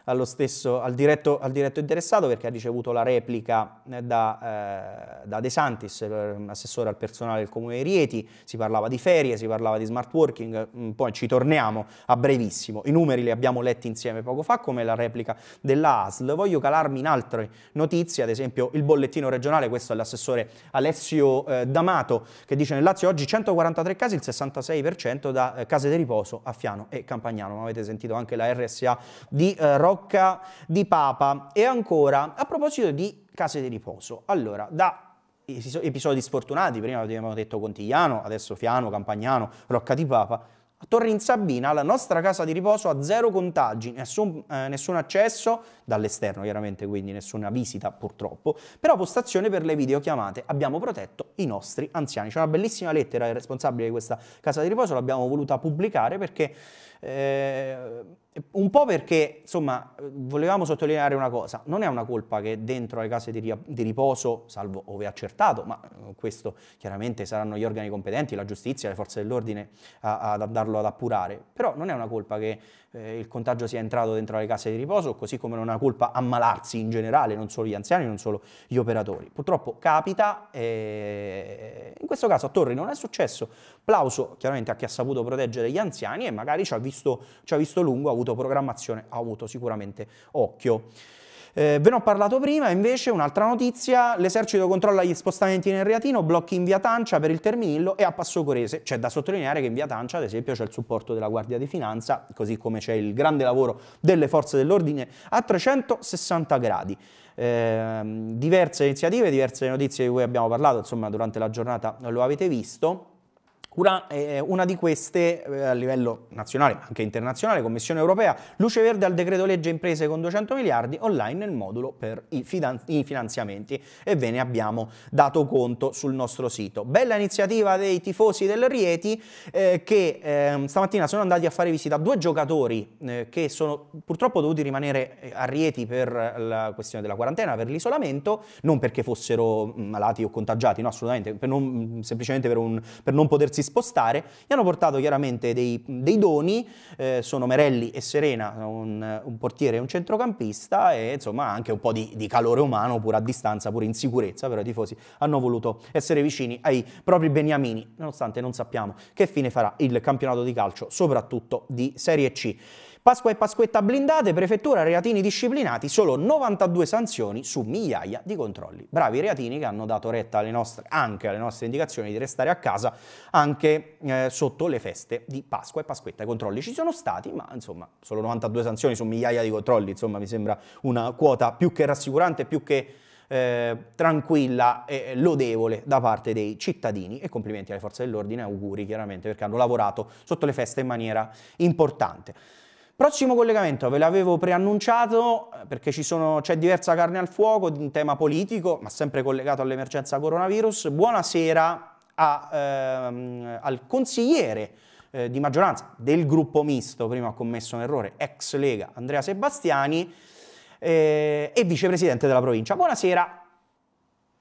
Speaker 1: allo stesso, al, diretto, al, diretto, interessato perché ha ricevuto la replica eh, da, eh, da De Santis, eh, ehm, assessore al personale del Comune di Rieti, si parlava di ferie, si parlava di smart working, mm, poi ci torniamo a brevissimo, i numeri li abbiamo letti insieme poco fa come la replica della ASL, voglio calarmi in altre notizie, ad esempio il bollettino regionale, questo è l'assessore Alessio eh, D'Amato che dice nel Lazio oggi 143 casi, il 66% da eh, case di riposo a Fiano e Campagnano, ma avete sentito anche la RSA di eh, Rocca di Papa. E ancora, a proposito di case di riposo, allora, da episodi sfortunati, prima abbiamo detto Contigliano, adesso Fiano, Campagnano, Rocca di Papa, a Torre in Sabina, la nostra casa di riposo ha zero contagi, nessun, eh, nessun accesso dall'esterno chiaramente, quindi nessuna visita purtroppo, però postazione per le videochiamate. Abbiamo protetto i nostri anziani. C'è una bellissima lettera del responsabile di questa casa di riposo, l'abbiamo voluta pubblicare perché eh, un po' perché, insomma, volevamo sottolineare una cosa, non è una colpa che dentro le case di, riposo, salvo ove accertato, ma eh, questo chiaramente saranno gli organi competenti, la giustizia, le forze dell'ordine a, ad andarlo ad appurare, però non è una colpa che eh, il contagio sia entrato dentro le case di riposo, così come non è una colpa ammalarsi in generale, non solo gli anziani, non solo gli operatori. Purtroppo capita, eh, in questo caso a Torri non è successo, plauso chiaramente a chi ha saputo proteggere gli anziani e magari ci ha visto visto, ci ha visto lungo, ha avuto programmazione, ha avuto sicuramente occhio. Eh, ve ne ho parlato prima, invece un'altra notizia, l'esercito controlla gli spostamenti nel Reatino, blocchi in via Tancia per il Terminillo e a Passo Corese. C'è da sottolineare che in via Tancia, ad esempio, c'è il supporto della Guardia di Finanza, così come c'è il grande lavoro delle forze dell'ordine a 360 gradi. Eh, diverse iniziative, diverse notizie di cui abbiamo parlato, insomma, durante la giornata lo avete visto. Una, eh, una, di queste eh, a livello nazionale, ma anche internazionale, Commissione europea, luce verde al decreto legge imprese con 200 miliardi, online il modulo per i, fidan- i, finanziamenti e ve ne abbiamo dato conto sul nostro sito. Bella iniziativa dei tifosi del Rieti eh, che ehm, stamattina sono andati a fare visita a due giocatori eh, che sono purtroppo dovuti rimanere eh, a Rieti per la questione della quarantena, per l'isolamento, non perché fossero malati o contagiati, no assolutamente, per non, semplicemente per, un, per non potersi potersi spostare, gli hanno portato chiaramente dei, dei doni, eh, sono Merelli e Serena, un, un, portiere e un centrocampista e insomma anche un po' di, di calore umano pur a distanza, pur in sicurezza, però i tifosi hanno voluto essere vicini ai propri beniamini, nonostante non sappiamo che fine farà il campionato di calcio, soprattutto di Serie C. Pasqua e Pasquetta blindate, prefettura, reatini disciplinati, solo 92 sanzioni su migliaia di controlli. Bravi reatini che hanno dato retta alle nostre, anche alle nostre indicazioni di restare a casa anche eh, sotto le feste di Pasqua e Pasquetta. I controlli ci sono stati, ma insomma solo 92 sanzioni su migliaia di controlli, insomma mi sembra una quota più che rassicurante, più che... Eh, tranquilla e lodevole da parte dei cittadini e complimenti alle forze dell'ordine, auguri chiaramente perché hanno lavorato sotto le feste in maniera importante. Prossimo collegamento, ve l'avevo preannunciato eh, perché sono, c'è diversa carne al fuoco in tema politico, ma sempre collegato all'emergenza coronavirus. Buonasera a, ehm, al consigliere eh, di maggioranza del gruppo misto, prima ho commesso un errore, ex Lega Andrea Sebastiani eh, e vicepresidente della provincia. Buonasera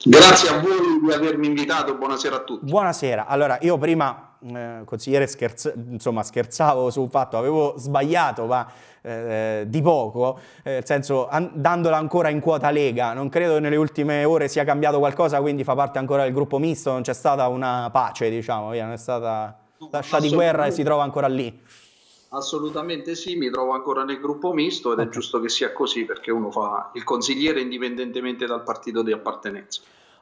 Speaker 1: Grazie a voi di avermi
Speaker 3: invitato, buonasera a tutti.
Speaker 1: Buonasera, allora io prima eh, consigliere, scherz- insomma, scherzavo sul fatto, avevo sbagliato, ma eh, eh, di poco, eh, nel senso an- dandola ancora in quota Lega, non credo che nelle ultime ore sia cambiato qualcosa, quindi fa parte ancora del gruppo misto, non c'è stata una pace, diciamo, non è stata lasciata di guerra e si trova ancora lì.
Speaker 3: Assolutamente sì, mi trovo ancora nel gruppo misto ed okay. è giusto che sia così perché uno fa il consigliere indipendentemente dal partito di appartenenza.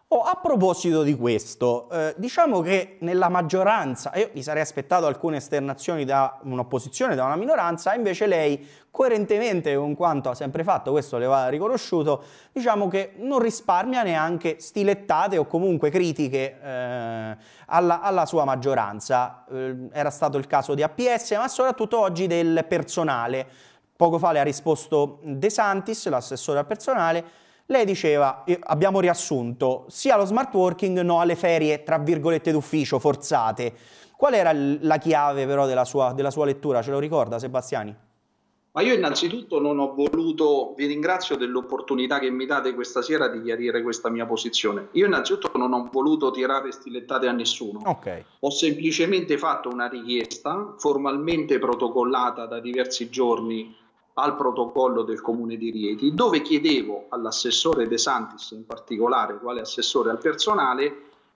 Speaker 1: Oh, a proposito di questo, eh, diciamo che nella maggioranza, io mi sarei aspettato alcune esternazioni da un'opposizione, da una minoranza, invece lei, coerentemente con quanto ha sempre fatto, questo le va riconosciuto, diciamo che non risparmia neanche stilettate o comunque critiche eh, alla, alla, sua maggioranza. Eh, era stato il caso di APS, ma soprattutto oggi del personale. Poco fa le ha risposto De Santis, l'assessore al personale, lei diceva, eh, abbiamo riassunto, sia lo smart working, no alle ferie, tra virgolette, d'ufficio, forzate. Qual era la chiave però della sua, della sua lettura? Ce lo ricorda Sebastiani?
Speaker 3: Ma io innanzitutto non ho voluto, vi ringrazio dell'opportunità che mi date questa sera di chiarire questa mia posizione. Io innanzitutto non ho voluto tirare stilettate a nessuno. Okay. Ho semplicemente fatto una richiesta formalmente protocollata da diversi giorni al protocollo del comune di Rieti, dove chiedevo all'assessore De Santis, in particolare quale assessore al personale,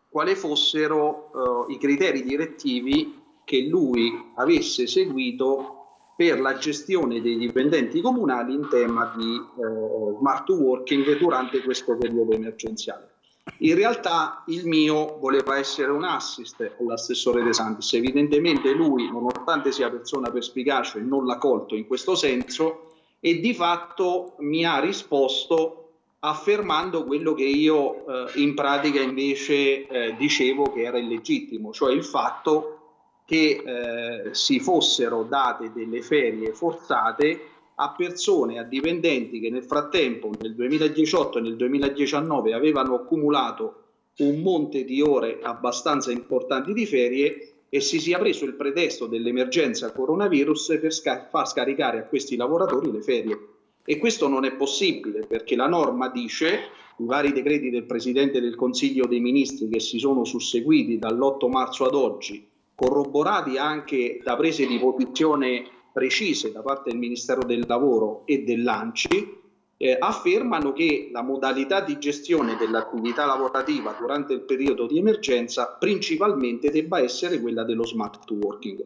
Speaker 3: quali fossero eh, i criteri direttivi che lui avesse seguito per la gestione dei dipendenti comunali in tema di eh, smart working durante questo periodo emergenziale. In realtà il mio voleva essere un assist all'assessore De Santis. Evidentemente lui, nonostante sia persona perspicace, non l'ha colto in questo senso e di fatto mi ha risposto affermando quello che io eh, in pratica invece eh, dicevo che era illegittimo, cioè il fatto che eh, si fossero date delle ferie forzate a persone, a dipendenti che nel frattempo nel 2018 e nel 2019 avevano accumulato un monte di ore abbastanza importanti di ferie e si sia preso il pretesto dell'emergenza coronavirus per sca- far scaricare a questi lavoratori le ferie. E questo non è possibile perché la norma dice, i vari decreti del Presidente del Consiglio dei Ministri che si sono susseguiti dall'8 marzo ad oggi, corroborati anche da prese di posizione precise da parte del Ministero del Lavoro e dell'ANCI eh, affermano che la modalità di gestione dell'attività lavorativa durante il periodo di emergenza principalmente debba essere quella dello smart working.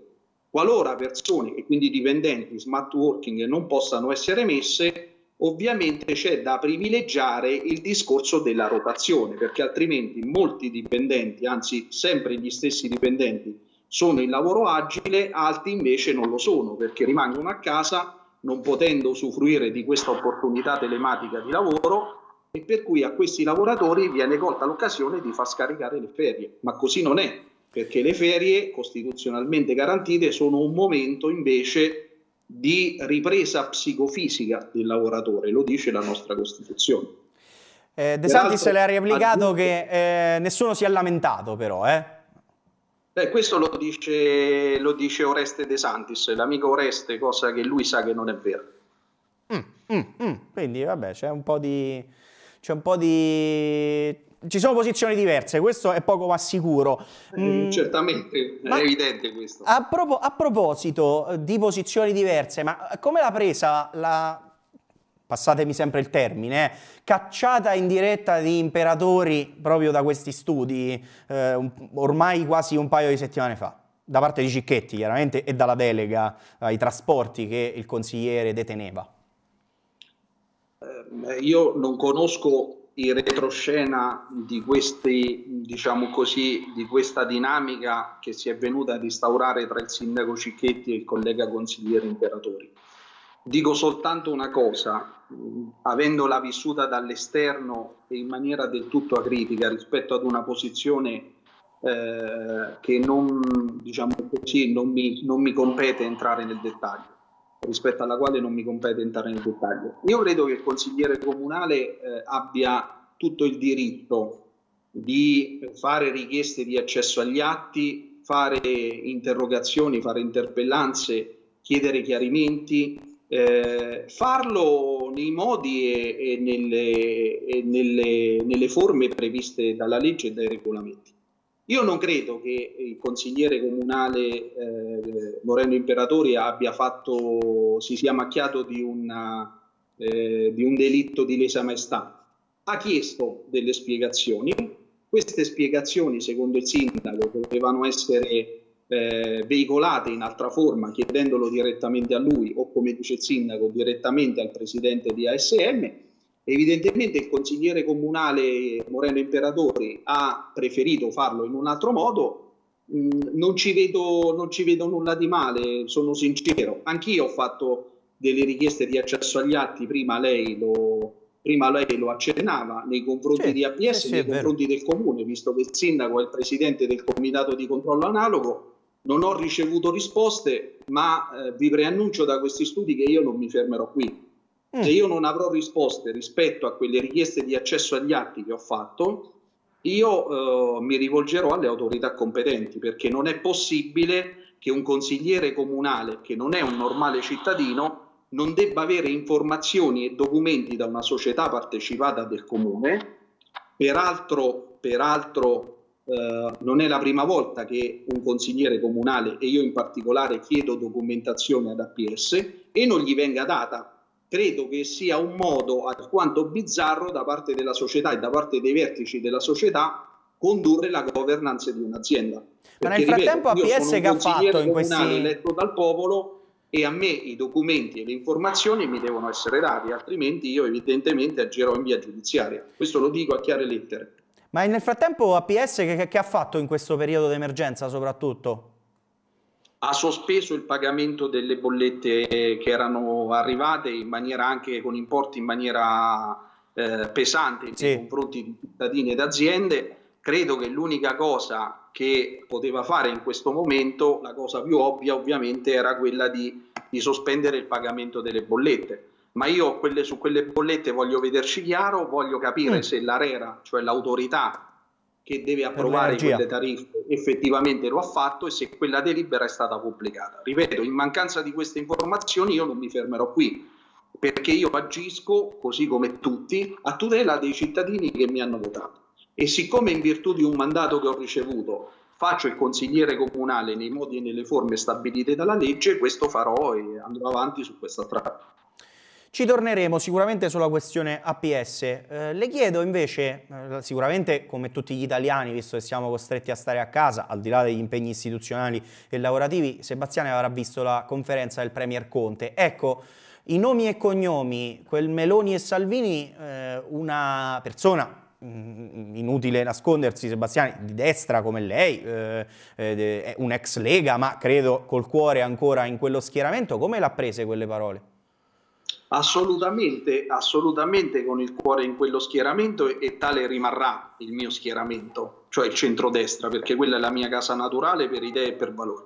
Speaker 3: Qualora persone e quindi dipendenti smart working non possano essere messe, ovviamente c'è da privilegiare il discorso della rotazione, perché altrimenti molti dipendenti, anzi sempre gli stessi dipendenti, sono in lavoro agile, altri invece non lo sono perché rimangono a casa non potendo usufruire di questa opportunità telematica di lavoro e per cui a questi lavoratori viene colta l'occasione di far scaricare le ferie, ma così non è, perché le ferie costituzionalmente garantite sono un momento invece di ripresa psicofisica del lavoratore, lo dice la nostra
Speaker 1: Costituzione. Eh, De Santis le ha replicato aggiunto... che eh, nessuno si è lamentato però, eh?
Speaker 3: Beh, questo lo dice, lo dice, Oreste De Santis, l'amico Oreste, cosa che lui sa che non è vero.
Speaker 1: Mm, mm, mm. Quindi vabbè, c'è un po' di... C'è un po' di ci sono posizioni diverse, questo è poco ma sicuro. Eh, mm,
Speaker 3: certamente, ma è evidente questo. A,
Speaker 1: propo, a, proposito di posizioni diverse, ma come l'ha presa la passatemi sempre il termine, cacciata in diretta di imperatori proprio da questi studi eh, ormai quasi un paio di settimane fa, da parte di Cicchetti chiaramente e dalla delega ai trasporti che il consigliere deteneva.
Speaker 3: Eh, io non conosco in retroscena di, questi, diciamo così, di questa dinamica che si è venuta a instaurare tra il sindaco Cicchetti e il collega consigliere Imperatori. Dico soltanto una cosa, avendola vissuta dall'esterno e in maniera del tutto acritica rispetto ad una posizione eh, che non, diciamo così, non, mi, non mi compete entrare nel dettaglio rispetto alla quale non mi compete entrare nel dettaglio. Io credo che il consigliere comunale eh, abbia tutto il diritto di fare richieste di accesso agli atti, fare interrogazioni, fare interpellanze, chiedere chiarimenti, eh, farlo nei modi e, e, nelle, e nelle, nelle, forme previste dalla legge e dai regolamenti. Io non credo che il consigliere comunale eh, Moreno Imperatori abbia fatto, si sia macchiato di, una, eh, di un delitto di lesa maestà. Ha chiesto delle spiegazioni, queste spiegazioni secondo il sindaco dovevano essere eh, veicolate in altra forma chiedendolo direttamente a lui o come dice il sindaco direttamente al presidente di ASM. Evidentemente il consigliere comunale Moreno Imperatore ha preferito farlo in un altro modo. Mm, non, ci vedo, non ci vedo nulla di male, sono sincero. Anch'io ho fatto delle richieste di accesso agli atti, prima lei lo, prima lei lo accennava, nei confronti sì, di APS, sì, nei confronti vero. del comune, visto che il sindaco è il presidente del comitato di controllo analogo, non ho ricevuto risposte, ma eh, vi preannuncio da questi studi che io non mi fermerò qui. Mm. Se io non avrò risposte rispetto a quelle richieste di accesso agli atti che ho fatto, io eh, mi rivolgerò alle autorità competenti perché non è possibile che un consigliere comunale che non è un normale cittadino non debba avere informazioni e documenti da una società partecipata del comune, peraltro, peraltro eh, non è la prima volta che un consigliere comunale e io in particolare chiedo documentazione ad APS e non gli venga data. Credo che sia un modo alquanto bizzarro da parte della società e da parte dei vertici della società condurre la governance di un'azienda. Ma nel frattempo ripeto, APS che ha fatto in questi... eletto dal popolo e a me i documenti e le informazioni mi devono essere dati, altrimenti io evidentemente agirò in via giudiziaria. Questo lo dico a chiare lettere.
Speaker 1: Ma nel frattempo APS che, che ha fatto in questo periodo d'emergenza soprattutto?
Speaker 3: ha sospeso il pagamento delle bollette che erano arrivate in maniera anche con importi in maniera eh, pesante nei sì. confronti di cittadini ed aziende. Credo che l'unica cosa che poteva fare in questo momento, la cosa più ovvia ovviamente, era quella di, di sospendere il pagamento delle bollette ma io quelle, su quelle bollette voglio vederci chiaro, voglio capire mm. se l'ARERA, cioè l'autorità che deve approvare quelle tariffe, effettivamente lo ha fatto e se quella delibera è stata pubblicata. Ripeto, in mancanza di queste informazioni io non mi fermerò qui, perché io agisco, così come tutti, a tutela dei cittadini che mi hanno votato. E siccome in virtù di un mandato che ho ricevuto faccio il consigliere comunale nei modi e nelle forme stabilite dalla legge, questo farò e andrò avanti su questa strada.
Speaker 1: Ci torneremo sicuramente sulla questione APS. Eh, le chiedo invece, eh, sicuramente come tutti gli italiani, visto che siamo costretti a stare a casa, al di là degli impegni istituzionali e lavorativi, Sebastiani avrà visto la conferenza del Premier Conte. Ecco, i nomi e cognomi, quel Meloni e Salvini, eh, una persona mm, mm, inutile nascondersi, Sebastiani, di destra come lei, eh, eh, un ex Lega, ma credo col cuore ancora in quello schieramento, come l'ha prese quelle parole?
Speaker 3: Assolutamente, assolutamente con il cuore in quello schieramento e, e tale rimarrà il mio schieramento, cioè il centrodestra, perché quella è la mia casa naturale per idee e per valori.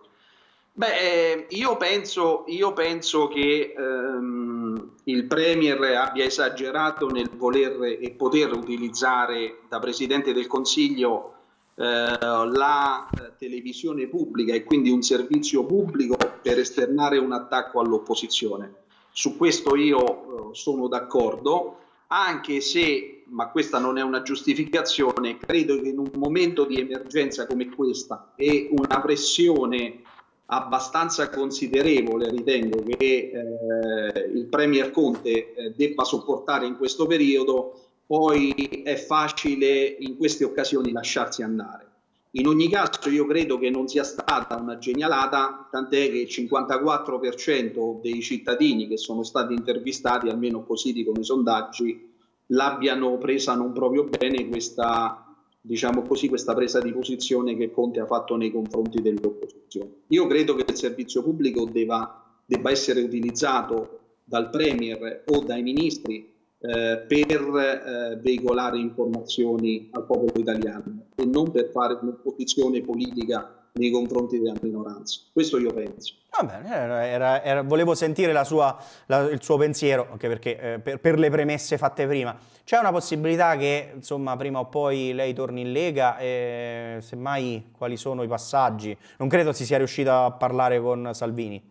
Speaker 3: Beh, eh, io penso, io penso che ehm, il Premier abbia esagerato nel voler e poter utilizzare da Presidente del Consiglio eh, la eh, televisione pubblica e quindi un servizio pubblico per esternare un attacco all'opposizione su questo io eh, sono d'accordo, anche se, ma questa non è una giustificazione, credo che in un momento di emergenza come questa e una pressione abbastanza considerevole, ritengo che eh, il Premier Conte eh, debba sopportare in questo periodo, poi è facile in queste occasioni lasciarsi andare. In ogni caso io credo che non sia stata una genialata, tant'è che il 54% dei cittadini che sono stati intervistati, almeno così dicono i sondaggi, l'abbiano presa non proprio bene questa, diciamo così, questa presa di posizione che Conte ha fatto nei confronti dell'opposizione. Io credo che il servizio pubblico debba, debba essere utilizzato dal Premier o dai ministri eh, per eh, veicolare informazioni al popolo italiano e non per fare un'opposizione politica nei confronti della minoranza. Questo io penso.
Speaker 1: Va bene, era, era, volevo sentire la sua, la, il suo pensiero, anche perché eh, per, per, le premesse fatte prima. C'è una possibilità che, insomma, prima o poi lei torni in Lega e semmai quali sono i passaggi? Non credo si sia riuscita a parlare con Salvini.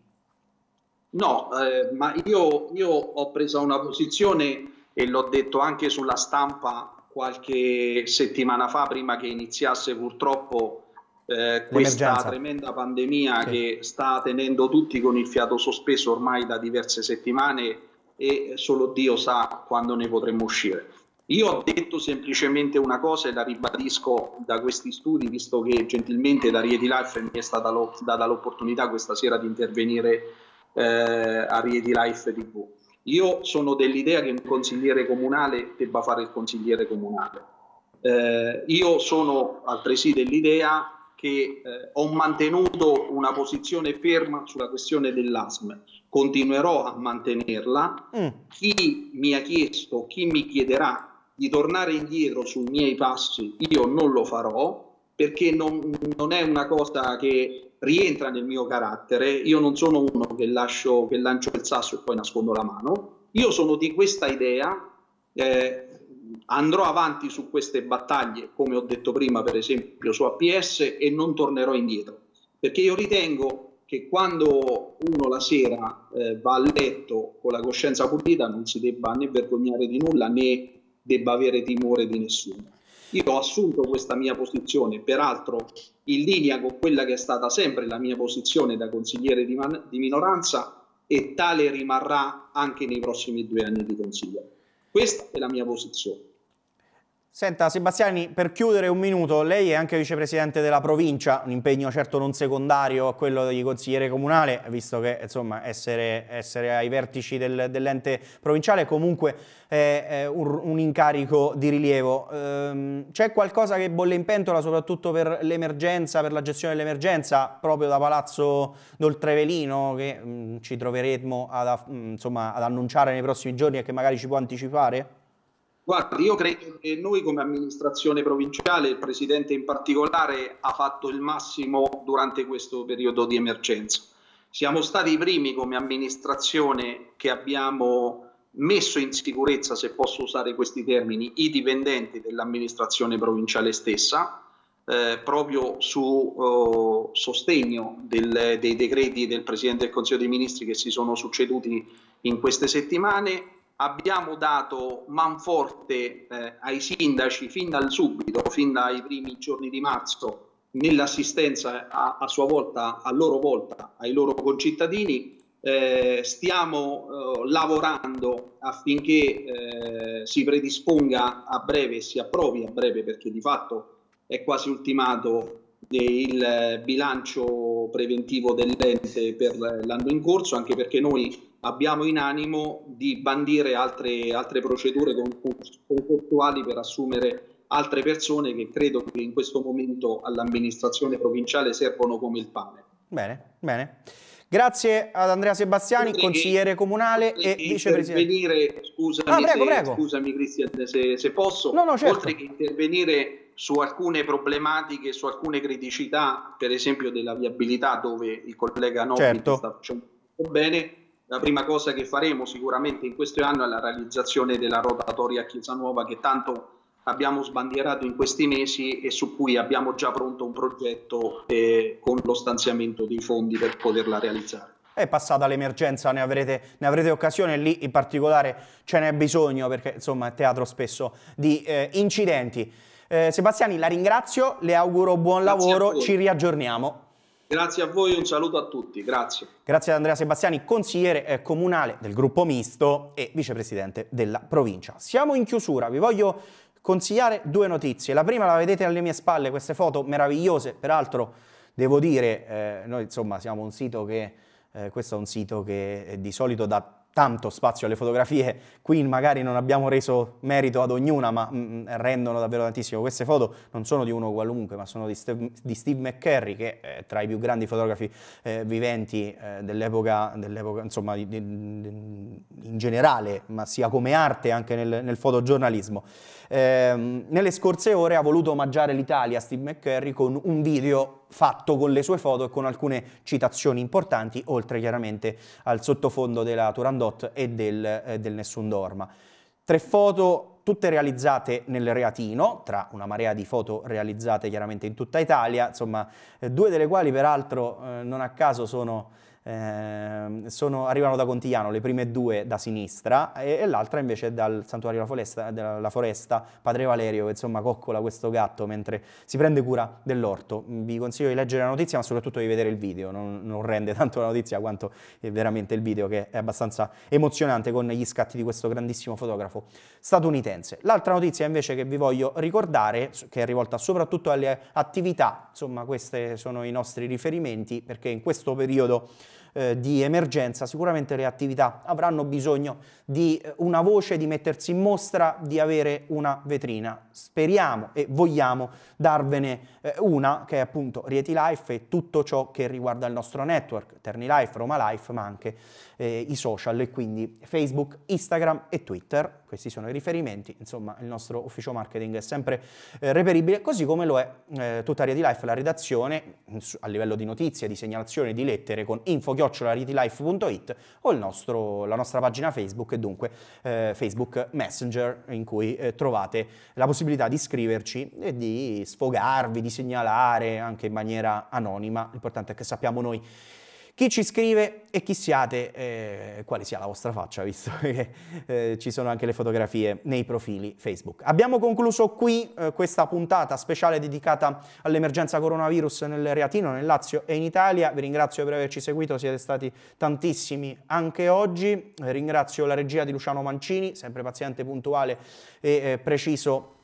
Speaker 3: No, eh, ma io, io ho preso una posizione e l'ho detto anche sulla stampa qualche settimana fa, prima che iniziasse purtroppo eh, questa tremenda pandemia sì. che sta tenendo tutti con il fiato sospeso ormai da diverse settimane e solo Dio sa quando ne potremo uscire. Io ho detto semplicemente una cosa e la ribadisco da questi studi, visto che gentilmente da Rieti Life mi è stata data l'opportunità questa sera di intervenire eh, a Rieti Life TV. Io sono dell'idea che un consigliere comunale debba fare il consigliere comunale. Eh, io sono altresì dell'idea che eh, ho mantenuto una posizione ferma sulla questione dell'ASM, continuerò a mantenerla. Mm. Chi mi ha chiesto, chi mi chiederà di tornare indietro sui miei passi, io non lo farò perché non, non, è una cosa che rientra nel mio carattere, io non sono uno che, lascio, che lancio il sasso e poi nascondo la mano, io sono di questa idea, eh, andrò avanti su queste battaglie, come ho detto prima per esempio su APS, e non tornerò indietro, perché io ritengo che quando uno la sera eh, va a letto con la coscienza pulita non si debba né vergognare di nulla né debba avere timore di nessuno. Io ho assunto questa mia posizione, peraltro in linea con quella che è stata sempre la mia posizione da consigliere di, man- di minoranza e tale rimarrà anche nei prossimi due anni di consigliere. Questa è la mia posizione.
Speaker 1: Senta Sebastiani, per chiudere un minuto, lei è anche vicepresidente della provincia, un impegno certo non secondario a quello di consigliere comunale, visto che insomma, essere, essere, ai vertici del, dell'ente provinciale è comunque eh, un, un, incarico di rilievo. Ehm, c'è qualcosa che bolle in pentola soprattutto per l'emergenza, per la gestione dell'emergenza, proprio da Palazzo d'Oltrevelino, che mh, mm, ci troveremo ad, mh, mm, insomma, ad annunciare nei prossimi giorni e che magari ci può anticipare?
Speaker 3: Guardi, io credo che noi come amministrazione provinciale, il Presidente in particolare, ha fatto il massimo durante questo periodo di emergenza. Siamo stati i primi come amministrazione che abbiamo messo in sicurezza, se posso usare questi termini, i dipendenti dell'amministrazione provinciale stessa, eh, proprio su eh, sostegno del, dei decreti del Presidente del Consiglio dei Ministri che si sono succeduti in queste settimane abbiamo dato manforte eh, ai sindaci fin dal subito, fin dai primi giorni di marzo, nell'assistenza a, a, sua volta, a loro volta, ai loro concittadini. Eh, stiamo eh, lavorando affinché eh, si predisponga a breve si approvi a breve, perché di fatto è quasi ultimato il bilancio preventivo dell'ente per l'anno in corso, anche perché noi abbiamo in animo di bandire altre, altre procedure concorsuali per assumere altre persone che credo che in questo momento all'amministrazione provinciale servono come il pane.
Speaker 1: Bene, bene. Grazie ad Andrea Sebastiani, potrei, consigliere comunale e vicepresidente.
Speaker 3: Scusami, ah, prego, se, prego. scusami Cristian, se, se, posso, no, no, certo. oltre che intervenire su alcune problematiche, su alcune criticità, per esempio della viabilità, dove il collega Nobit certo. sta facendo bene, la prima cosa che faremo sicuramente in questo anno è la realizzazione della rotatoria Chiesa Nuova che tanto abbiamo sbandierato in questi mesi e su cui abbiamo già pronto un progetto eh, con lo stanziamento dei fondi per poterla realizzare.
Speaker 1: È passata l'emergenza, ne avrete, ne avrete occasione, lì in particolare ce n'è bisogno perché insomma è teatro spesso di eh, incidenti. Eh, Sebastiani, la ringrazio, le auguro buon Grazie lavoro, ci riaggiorniamo.
Speaker 3: Grazie a voi, un saluto a tutti, grazie.
Speaker 1: Grazie ad Andrea Sebastiani, consigliere eh, comunale del gruppo misto e vicepresidente della provincia. Siamo in chiusura, vi voglio consigliare due notizie. La prima la vedete alle mie spalle, queste foto meravigliose, peraltro devo dire, eh, noi insomma siamo un sito che, eh, questo è un sito che di solito dà tanto spazio alle fotografie, qui magari non abbiamo reso merito ad ognuna, ma mh, mm, mm, rendono davvero tantissimo. Queste foto non sono di uno qualunque, ma sono di, Steve, di Steve McCurry, che è tra i più grandi fotografi eh, viventi eh, dell'epoca, dell insomma, di, di, in generale, ma sia come arte anche nel, nel fotogiornalismo eh, nelle scorse ore ha voluto omaggiare l'Italia Steve McCurry con un video fatto con le sue foto e con alcune citazioni importanti, oltre chiaramente al sottofondo della Turandot e del, eh, del Nessun Dorma. Tre foto tutte realizzate nel Reatino, tra una marea di foto realizzate chiaramente in tutta Italia, insomma, eh, due delle quali peraltro eh, non a caso sono Ehm, sono, arrivano da Contigliano, le prime due da sinistra e, e l'altra invece dal Santuario della Foresta, della Foresta, Padre Valerio, che insomma coccola questo gatto mentre si prende cura dell'orto. Mm, vi consiglio di leggere la notizia ma soprattutto di vedere il video, non, non rende tanto la notizia quanto è veramente il video che è abbastanza emozionante con gli scatti di questo grandissimo fotografo statunitense. L'altra notizia invece che vi voglio ricordare, che è rivolta soprattutto alle attività, insomma questi sono i nostri riferimenti perché in questo periodo eh, di emergenza, sicuramente le attività avranno bisogno di eh, una voce, di mettersi in mostra, di avere una vetrina. Speriamo e vogliamo darvene eh, una che è appunto Rieti Life e tutto ciò che riguarda il nostro network, Terni Life, Roma Life, ma anche eh, i social e quindi Facebook, Instagram e Twitter. Questi sono i riferimenti, insomma il nostro ufficio marketing è sempre eh, reperibile, così come lo è eh, tutta Rieti Life, la redazione a livello di notizie, di segnalazione, di lettere con info chiocciolaritiLife.it o nostro, la nostra pagina Facebook e dunque eh, Facebook Messenger in cui eh, trovate la possibilità di iscriverci e di sfogarvi, di segnalare anche in maniera anonima, l'importante è che sappiamo noi chi ci scrive e chi siate, eh, quale sia la vostra faccia, visto che eh, ci sono anche le fotografie nei profili Facebook. Abbiamo concluso qui eh, questa puntata speciale dedicata all'emergenza coronavirus nel Reatino, nel Lazio e in Italia. Vi ringrazio per averci seguito, siete stati tantissimi anche oggi. Ringrazio la regia di Luciano Mancini, sempre paziente, puntuale e eh, preciso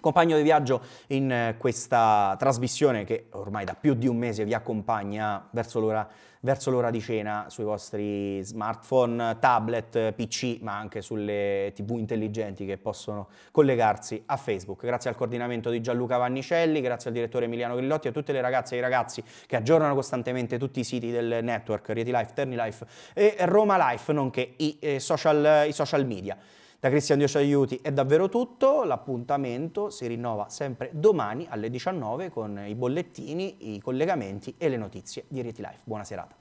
Speaker 1: compagno di viaggio in eh, questa trasmissione che ormai da più di un mese vi accompagna verso l'ora verso l'ora di cena sui vostri smartphone, tablet, PC, ma anche sulle TV intelligenti che possono collegarsi a Facebook. Grazie al coordinamento di Gianluca Vannicelli, grazie al direttore Emiliano Grillotti e a tutte le ragazze e i ragazzi che aggiornano costantemente tutti i siti del network, Rieti Life, Terni Life e Roma Life, nonché i, eh, social, i social media. Da Cristian Dio ci aiuti è davvero tutto, l'appuntamento si rinnova sempre domani alle 19 con i bollettini, i collegamenti e le notizie di Rieti Life. Buona serata.